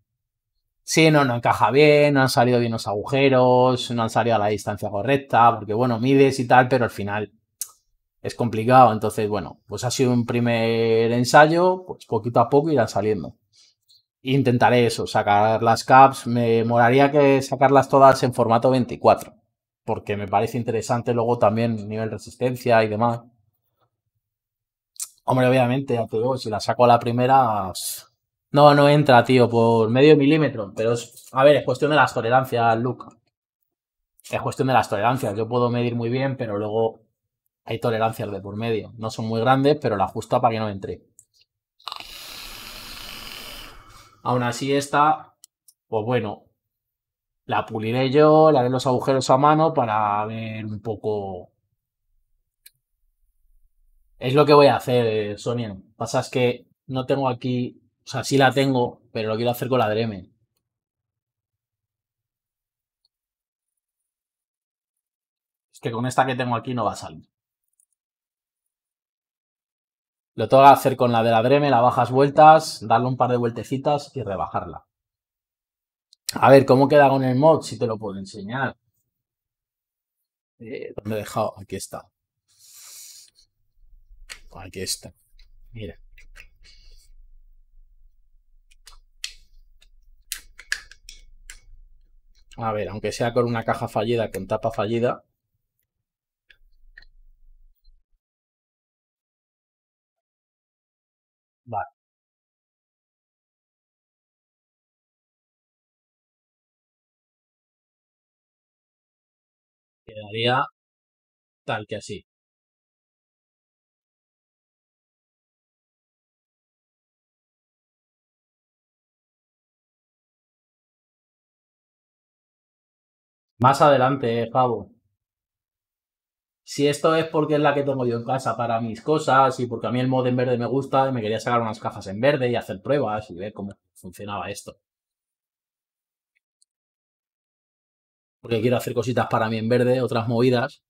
Si no, no encaja bien, no han salido bien los agujeros, no han salido a la distancia correcta, porque bueno, mides y tal, pero al final es complicado. Entonces, bueno, pues ha sido un primer ensayo, pues poquito a poco irán saliendo. Intentaré eso, sacar las caps. Me moraría que sacarlas todas en formato 24 porque me parece interesante luego también nivel resistencia y demás. Hombre, obviamente, si la saco a la primera, no, no entra, tío, por medio milímetro. Pero es, a ver, es cuestión de las tolerancias, Luke. Es cuestión de las tolerancias. Yo puedo medir muy bien, pero luego hay tolerancias de por medio. No son muy grandes, pero la ajusto para que no entre. Aún así, esta, pues bueno, la puliré yo, la haré los agujeros a mano para ver un poco... Es lo que voy a hacer, eh, Sonia. Pasa es que no tengo aquí... O sea, sí la tengo, pero lo quiero hacer con la dreme Es que con esta que tengo aquí no va a salir. Lo tengo que hacer con la de la Dreme, la bajas vueltas, darle un par de vueltecitas y rebajarla. A ver, ¿cómo queda con el mod? Si te lo puedo enseñar. Eh, ¿Dónde he dejado? Aquí está. Aquí está. Mira. A ver, aunque sea con una caja fallida, con tapa fallida. Vale. quedaría tal que así. Más adelante, Fabo. Eh, si esto es porque es la que tengo yo en casa para mis cosas y porque a mí el mod en verde me gusta me quería sacar unas cajas en verde y hacer pruebas y ver cómo funcionaba esto. porque quiero hacer cositas para mí en verde, otras movidas.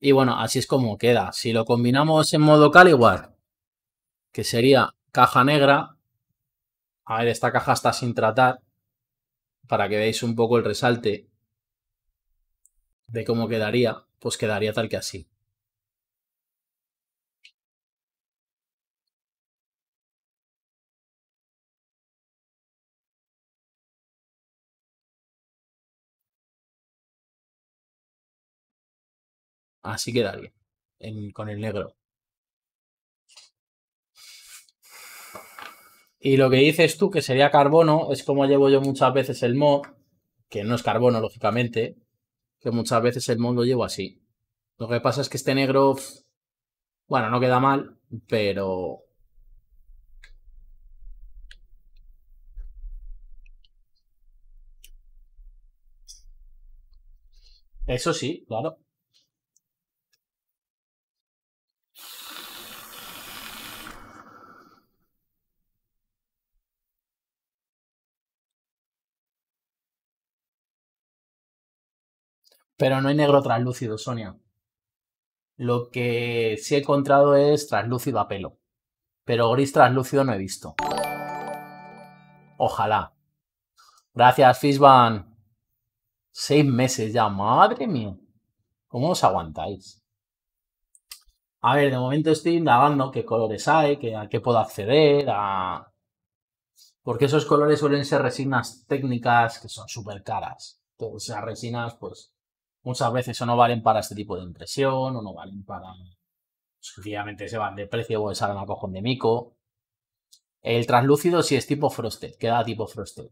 Y bueno, así es como queda. Si lo combinamos en modo Calibar, que sería caja negra, a ver, esta caja está sin tratar, para que veáis un poco el resalte de cómo quedaría, pues quedaría tal que así. Así queda bien, con el negro. Y lo que dices tú, que sería carbono, es como llevo yo muchas veces el mod, que no es carbono, lógicamente, que muchas veces el mod lo llevo así. Lo que pasa es que este negro, bueno, no queda mal, pero... Eso sí, claro. Pero no hay negro translúcido, Sonia. Lo que sí he encontrado es translúcido a pelo. Pero gris translúcido no he visto. Ojalá. Gracias, Fishban. Seis meses ya, madre mía. ¿Cómo os aguantáis? A ver, de momento estoy indagando qué colores hay, a qué puedo acceder, Porque esos colores suelen ser resinas técnicas que son súper caras. O esas resinas, pues, muchas veces o no valen para este tipo de impresión, o no valen para... Sencillamente se van de precio o salen a cojón de mico. El translúcido si sí es tipo frosted, queda tipo frosted.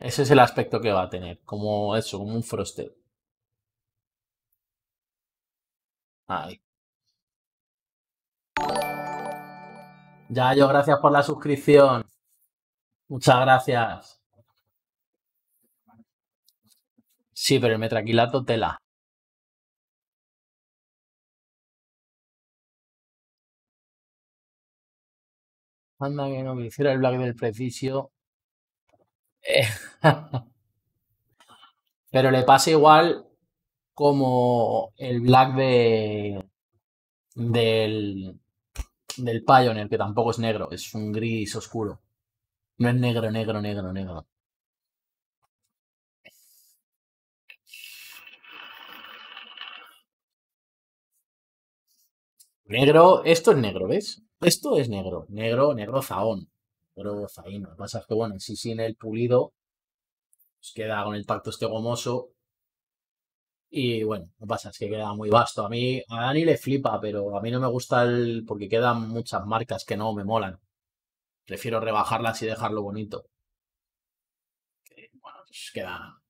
Ese es el aspecto que va a tener, como eso, como un frosted. Ya, yo gracias por la suscripción. Muchas gracias. Sí, pero me metraquilato tela. Anda que no me hiciera el blog del preficio. Eh, <laughs> pero le pasa igual como el black de del del Pioneer, que tampoco es negro, es un gris oscuro. No es negro, negro, negro, negro. Negro, esto es negro, ¿ves? Esto es negro, negro, negro zaón, negro zaíno Lo que pasa es que, bueno, si sin el pulido, os pues queda con el tacto este gomoso, y bueno, no pasa, es que queda muy vasto. A mí, a Dani le flipa, pero a mí no me gusta el. porque quedan muchas marcas que no me molan. Prefiero rebajarlas y dejarlo bonito. Que, bueno, pues queda.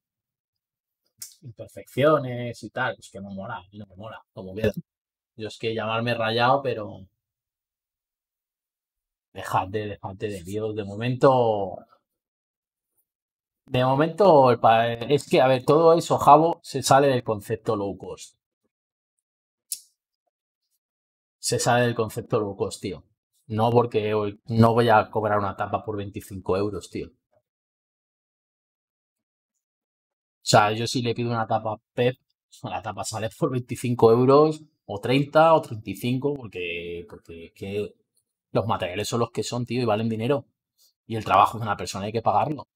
imperfecciones y tal. Es pues que no mola, no me mola como bien. Yo es que llamarme rayado, pero. de, dejate de Dios. De momento, de momento, es que, a ver, todo eso, Javo, se sale del concepto low cost. Se sale del concepto low cost, tío. No porque hoy no voy a cobrar una tapa por 25 euros, tío. O sea, yo si le pido una tapa PEP, la tapa sale por 25 euros o 30 o 35 porque, porque es que los materiales son los que son, tío, y valen dinero. Y el trabajo de una persona hay que pagarlo.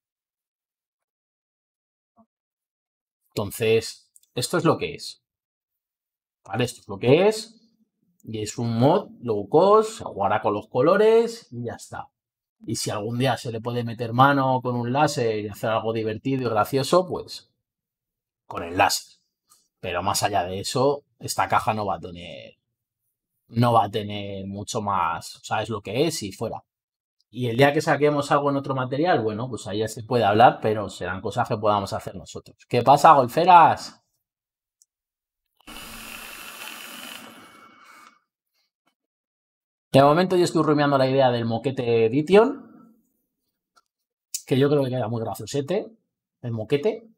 Entonces, esto es lo que es. Vale, esto es lo que es. Y es un mod low cost, se jugará con los colores y ya está. Y si algún día se le puede meter mano con un láser y hacer algo divertido y gracioso, pues con el láser. Pero más allá de eso, esta caja no va a tener no va a tener mucho más, o sea, es lo que es y fuera. Y el día que saquemos algo en otro material, bueno, pues ahí ya se puede hablar, pero serán cosas que podamos hacer nosotros. ¿Qué pasa, golferas? De momento yo estoy rumiando la idea del moquete Edition, que yo creo que queda muy graciosete, el moquete,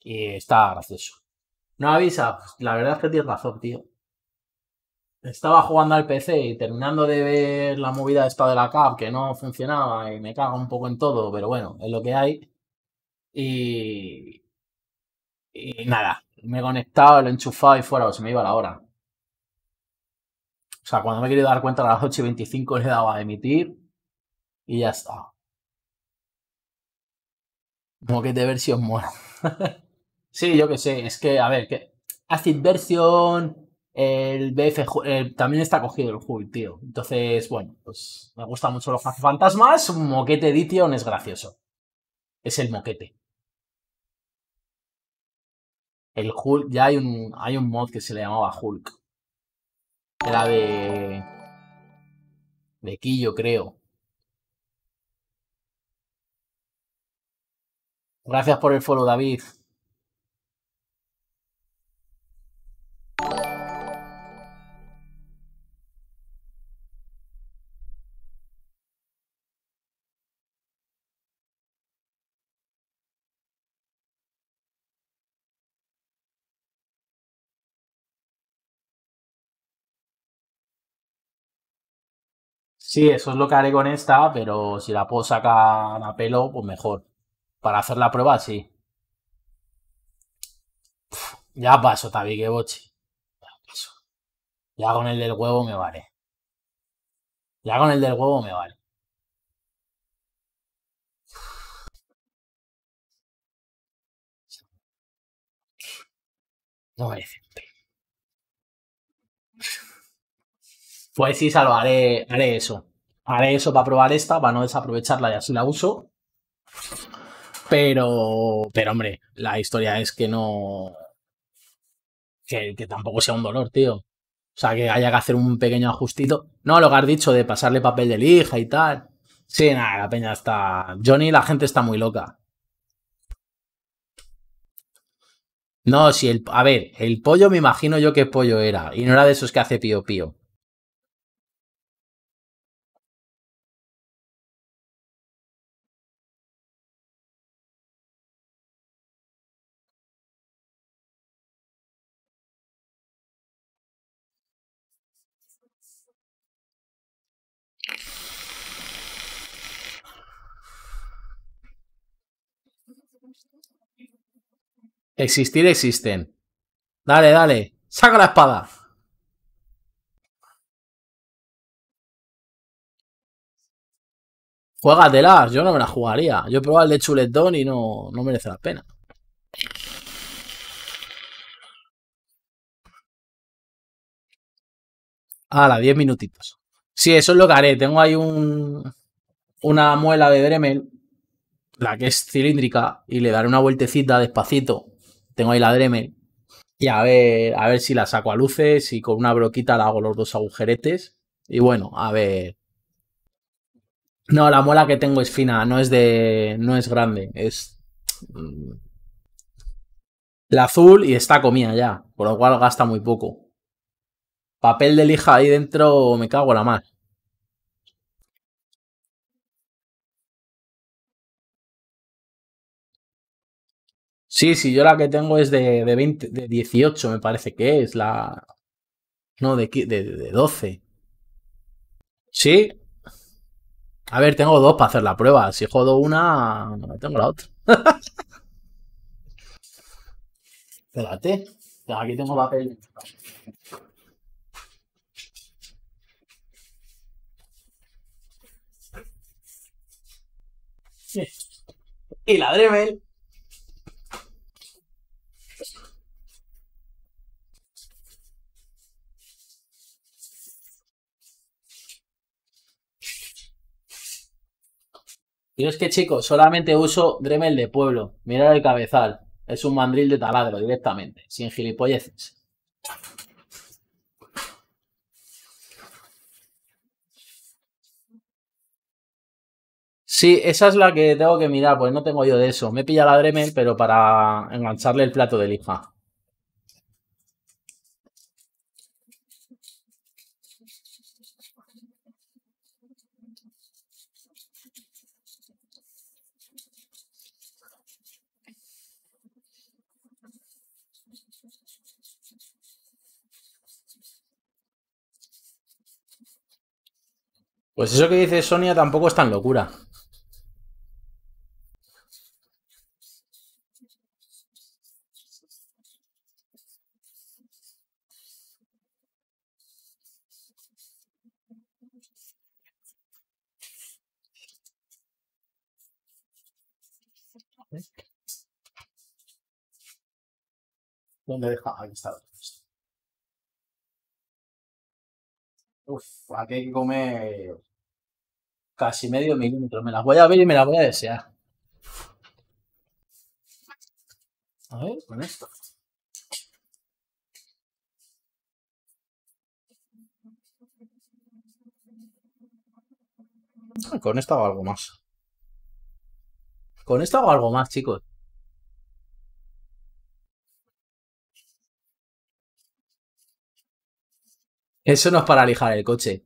y está gracioso. No avisa, la verdad es que tienes razón, tío estaba jugando al PC y terminando de ver la movida esta de la CAP que no funcionaba y me cago un poco en todo, pero bueno, es lo que hay. Y, y nada, me he conectado, lo he enchufado y fuera, o se me iba la hora. O sea, cuando me he querido dar cuenta a las 8 y 25 le he dado a emitir y ya está. que de versión mola. <laughs> sí, yo que sé, es que, a ver, que Acid Version el BF eh, también está cogido el Hulk, tío. Entonces, bueno, pues me gustan mucho los fantasmas. Un moquete Edition es gracioso. Es el moquete. El Hulk, ya hay un, hay un mod que se le llamaba Hulk. Era de. de Killo, creo. Gracias por el follow, David. Sí, eso es lo que haré con esta, pero si la puedo sacar a pelo, pues mejor. Para hacer la prueba, sí. ya paso, tabique bochi. Ya paso. Ya con el del huevo me vale. Ya con el del huevo me vale. No parece. Pues sí, salvo, haré, eso. Haré eso para probar esta, para no desaprovecharla y así la uso. Pero, pero hombre, la historia es que no... Que, tampoco sea un dolor, tío. O sea, que haya que hacer un pequeño ajustito. No, lo que has dicho de pasarle papel de lija y tal. Sí, nada, la peña está... Johnny, la gente está muy loca. No, si el... A ver, el pollo me imagino yo que pollo era. Y no era de esos que hace pío pío. Existir existen. Dale, dale. Saca la espada. las, yo no me la jugaría. Yo he probado el de chuletón y no, no merece la pena. la 10 minutitos. Sí, eso es lo que haré. Tengo ahí una muela de Dremel, la que es cilíndrica, y le daré una vueltecita despacito tengo ahí la Dremel. Y a ver, a ver si la saco a luces y con una broquita la hago los dos agujeretes. Y bueno, a ver. No, la muela que tengo es fina, no es de. no es grande. Es. Mm, la azul y está comida ya. Por lo cual gasta muy poco. Papel de lija ahí dentro me cago la mal. Sí, sí, yo la que tengo es de, de 18, me parece que es la. No, de, 12. Sí. A ver, tengo dos para hacer la prueba. Si jodo una, tengo la otra. <laughs> Espérate. Aquí tengo papel. Y la Dremel. Yo es que, chicos, solamente uso Dremel de pueblo. Mirad el cabezal. Es un mandril de taladro directamente, sin gilipolleces. Sí, esa es la que tengo que mirar, pues no tengo yo de eso. Me pilla la Dremel, pero para engancharle el plato de lija. Pues eso que dice Sonia tampoco es tan locura. ¿Dónde deja? Aquí está. Uf, aquí hay que comer casi medio milímetro. Me las voy a ver y me las voy a desear. A ver, con esto. Ah, con esto hago algo más. Con esto o algo más, chicos. Eso no es para lijar el coche.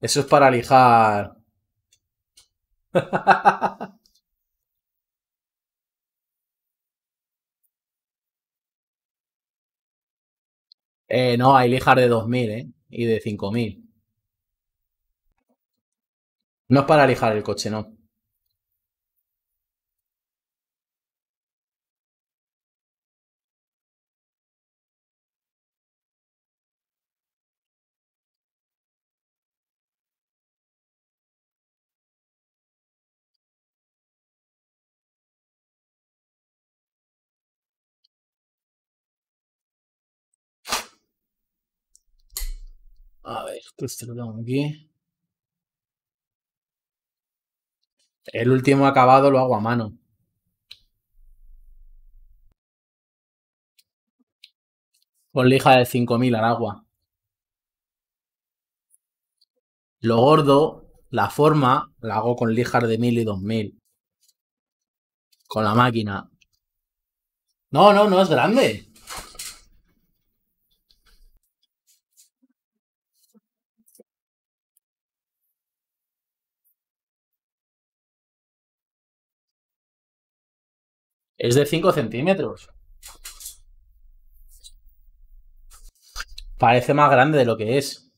Eso es para lijar. <laughs> Eh, no, hay lijar de 2000, ¿eh? Y de 5000. No es para lijar el coche, no. Este lo tengo aquí. El último acabado lo hago a mano. Con lija de 5000 al agua. Lo gordo, la forma, la hago con lijar de 1000 y 2000. Con la máquina. No, no, no es grande. Es de 5 centímetros. Parece más grande de lo que es.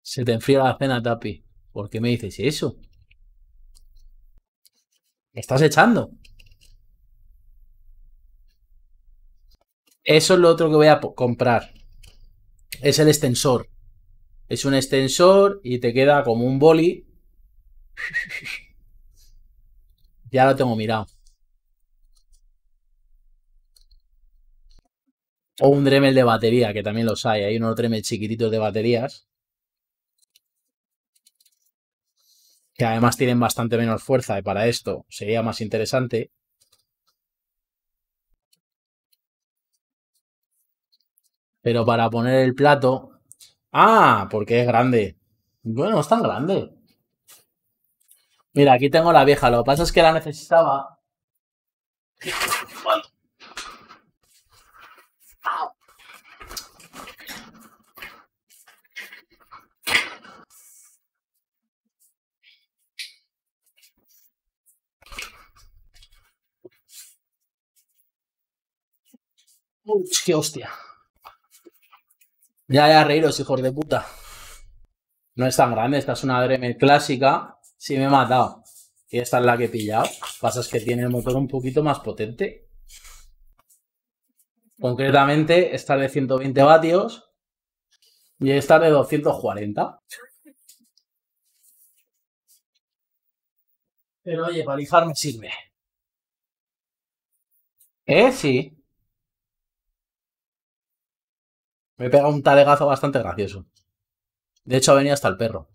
Se te enfría la cena, Tapi. ¿Por qué me dices eso? ¿Me estás echando? Eso es lo otro que voy a comprar es el extensor. Es un extensor y te queda como un boli. <laughs> Ya lo tengo mirado. O un Dremel de batería, que también los hay. Hay unos Dremel chiquititos de baterías. Que además tienen bastante menos fuerza y para esto sería más interesante. Pero para poner el plato. Ah, porque es grande. Bueno, es tan grande. Mira, aquí tengo la vieja. Lo que pasa es que la necesitaba. qué hostia. Ya, ya, reíros, hijos de puta. No es tan grande, esta es una Dremel clásica. Sí, me he matado. Y esta es la que he pillado. pasa es que tiene el motor un poquito más potente. Concretamente, esta de 120 vatios y esta de 240. Pero oye, para lijar me sirve. ¿Eh? Sí. Me he pegado un talegazo bastante gracioso. De hecho, ha venido hasta el perro.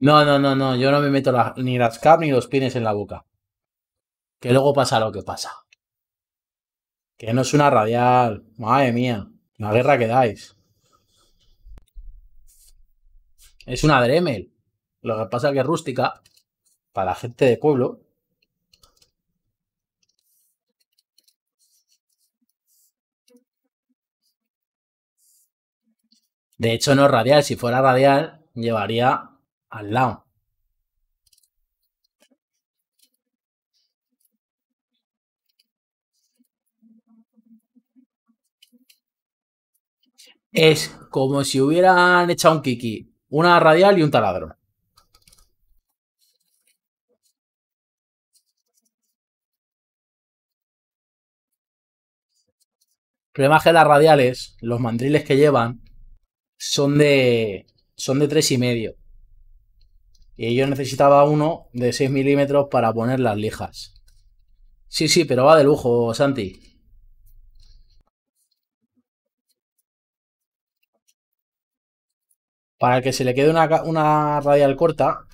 No, no, no, no. Yo no me meto ni las cap ni los pines en la boca. Que luego pasa lo que pasa. Que no es una radial. Madre mía. La guerra que dais. Es una Dremel. Lo que pasa es que es rústica para la gente de pueblo. De hecho, no es radial. Si fuera radial, llevaría al lado. Es como si hubieran echado un kiki una radial y un taladro. El problema es que las radiales, los mandriles que llevan, son de. son de 3,5. Y, y yo necesitaba uno de 6 milímetros para poner las lijas. Sí, sí, pero va de lujo, Santi. Para que se le quede una, radial corta.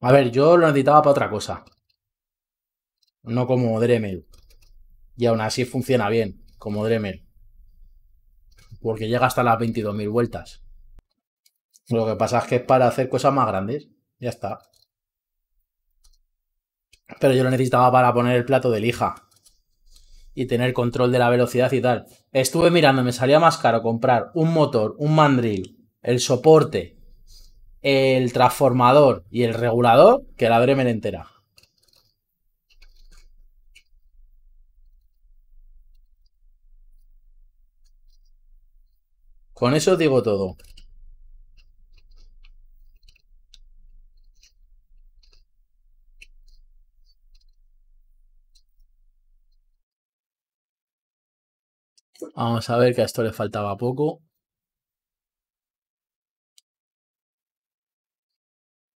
A ver, yo lo necesitaba para otra cosa. No como Dremel. Y aún así funciona bien, como Dremel. Porque llega hasta las 22.000 vueltas. Lo que pasa es que es para hacer cosas más grandes. Ya está. Pero yo lo necesitaba para poner el plato de lija y tener control de la velocidad y tal. Estuve mirando, me salía más caro comprar un motor, un mandril, el soporte, el transformador y el regulador que la bremen entera. Con eso digo todo. Vamos a ver que a esto le faltaba poco.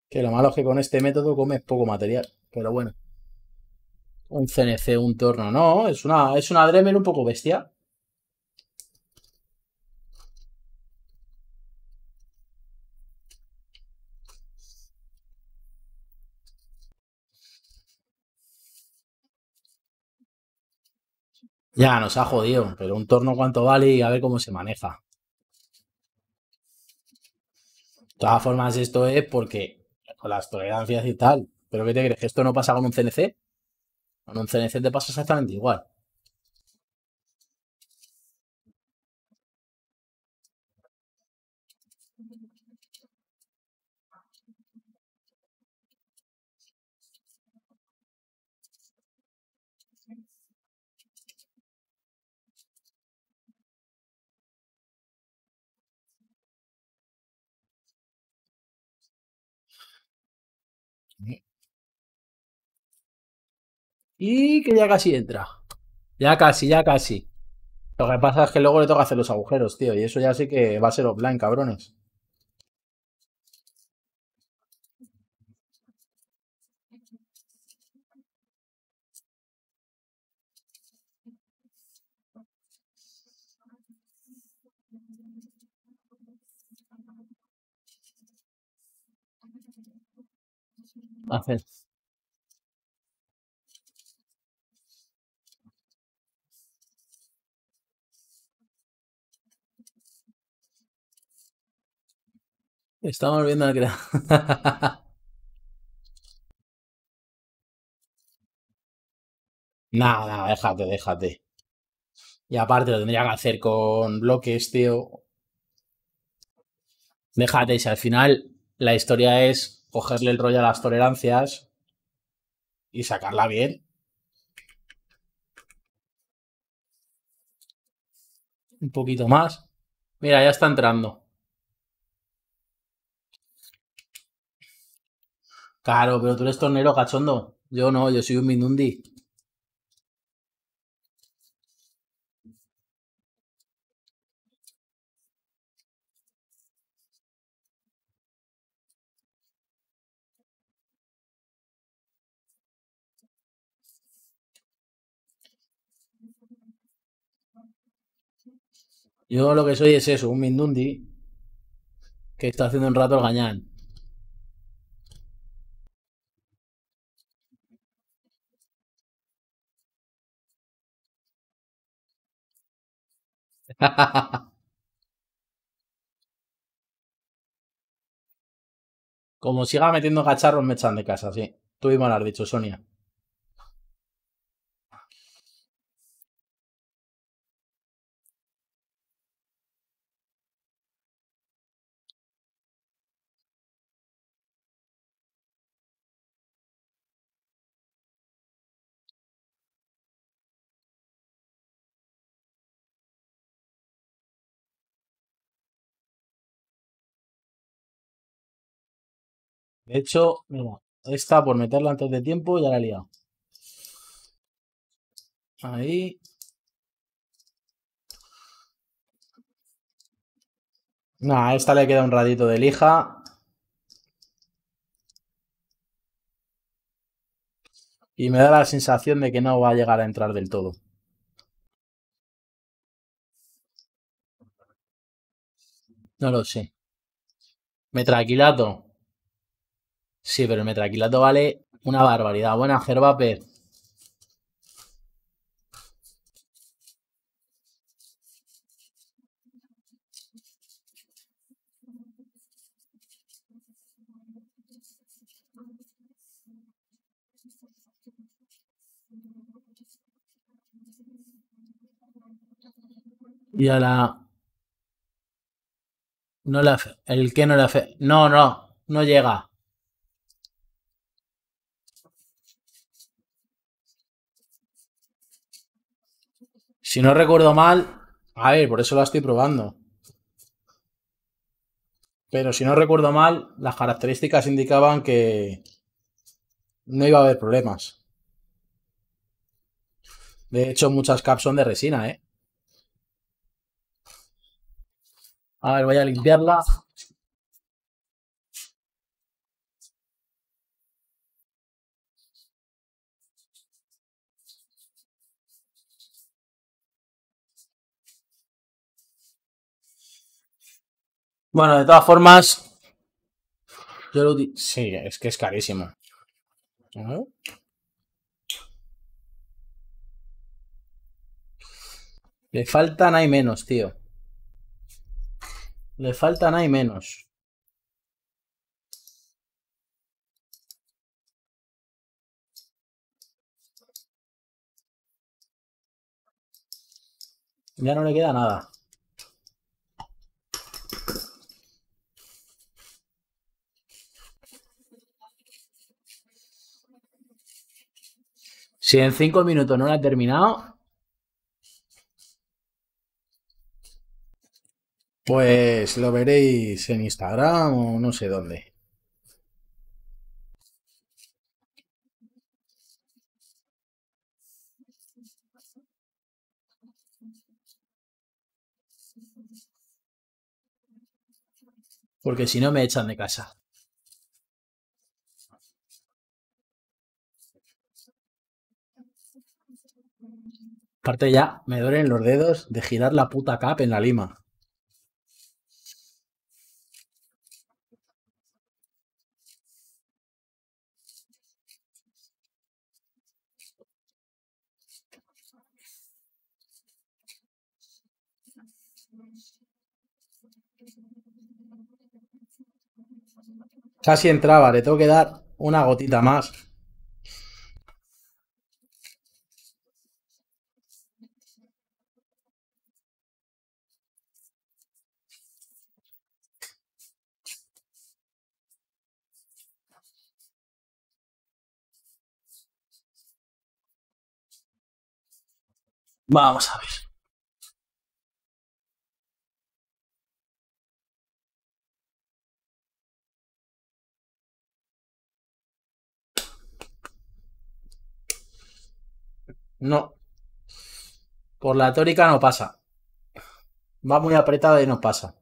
Que lo malo es que con este método comes poco material, pero bueno. Un CNC, un torno, no, es una, es una Dremel un poco bestia. Ya, nos ha jodido, pero un torno cuánto vale y a ver cómo se maneja. De todas formas, esto es porque con las tolerancias y tal. Pero ¿qué te crees? ¿Que esto no pasa con un CNC? Con un CNC te pasa exactamente igual. Y que ya casi entra. Ya casi, ya casi. Lo que pasa es que luego le toca hacer los agujeros, tío. Y eso ya sí que va a ser offline, cabrones. Hacer. Estamos viendo al creador. <laughs> Nada, nada, déjate, déjate. Y aparte lo tendría que hacer con bloques, tío. Déjate, si al final la historia es cogerle el rollo a las tolerancias y sacarla bien. Un poquito más. Mira, ya está entrando. Claro, pero tú eres tornero cachondo. Yo no, yo soy un minundi. Yo lo que soy es eso, un Mindundi que está haciendo un rato el gañán. <laughs> Como siga metiendo cacharros, me echan de casa, sí. Tú y lo has dicho, Sonia. hecho, mira, esta por meterla antes de tiempo ya la he liado. Ahí. No, a esta le queda un ratito de lija. Y me da la sensación de que no va a llegar a entrar del todo. No lo sé. Me tranquilato. Sí, pero el metraquilato vale una barbaridad. Buena, Gervape. Y a la. No la. hace... El que no la. hace...? No, no, no llega. Si no recuerdo mal, a ver, por eso la estoy probando. Pero si no recuerdo mal, las características indicaban que no iba a haber problemas. De hecho, muchas caps son de resina, ¿eh? A ver, voy a limpiarla. Bueno, de todas formas, yo lo Sí, es que es carísimo. Le faltan hay menos, tío. Le faltan hay menos. Ya no le queda nada. Si en cinco minutos no la ha terminado, pues lo veréis en Instagram o no sé dónde. Porque si no me echan de casa. Aparte ya me duelen los dedos de girar la puta cap en la lima. Casi entraba, le tengo que dar una gotita más. Vamos a ver. No. Por la tórica no pasa. Va muy apretada y no pasa.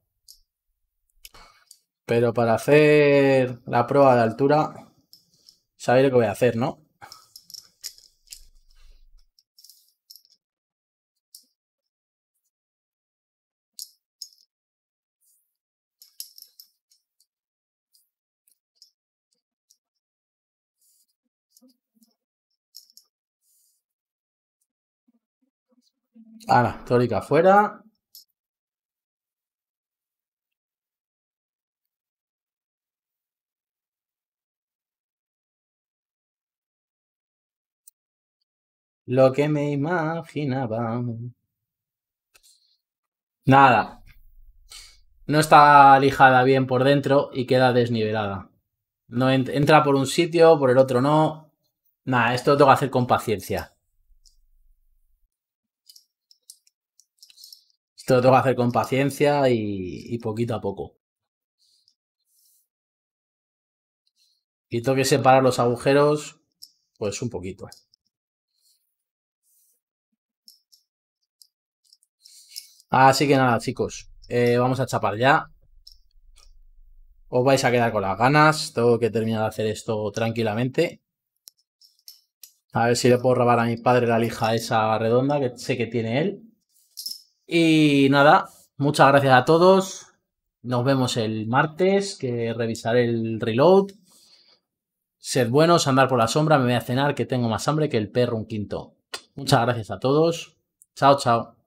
Pero para hacer la prueba de altura, sabéis lo que voy a hacer, ¿no? Ahora, tórica fuera. Lo que me imaginaba. Nada. No está lijada bien por dentro y queda desnivelada. No entra por un sitio, por el otro no. Nada, esto lo tengo que hacer con paciencia. Esto lo tengo que hacer con paciencia y, poquito a poco. Y tengo que separar los agujeros, pues un poquito. Así que nada, chicos. Eh, vamos a chapar ya. Os vais a quedar con las ganas. Tengo que terminar de hacer esto tranquilamente. A ver si le puedo robar a mi padre la lija esa redonda que sé que tiene él. Y nada, muchas gracias a todos. Nos vemos el martes, que revisaré el reload. Sed buenos, andar por la sombra, me voy a cenar, que tengo más hambre que el perro un quinto. Muchas gracias a todos. Chao, chao.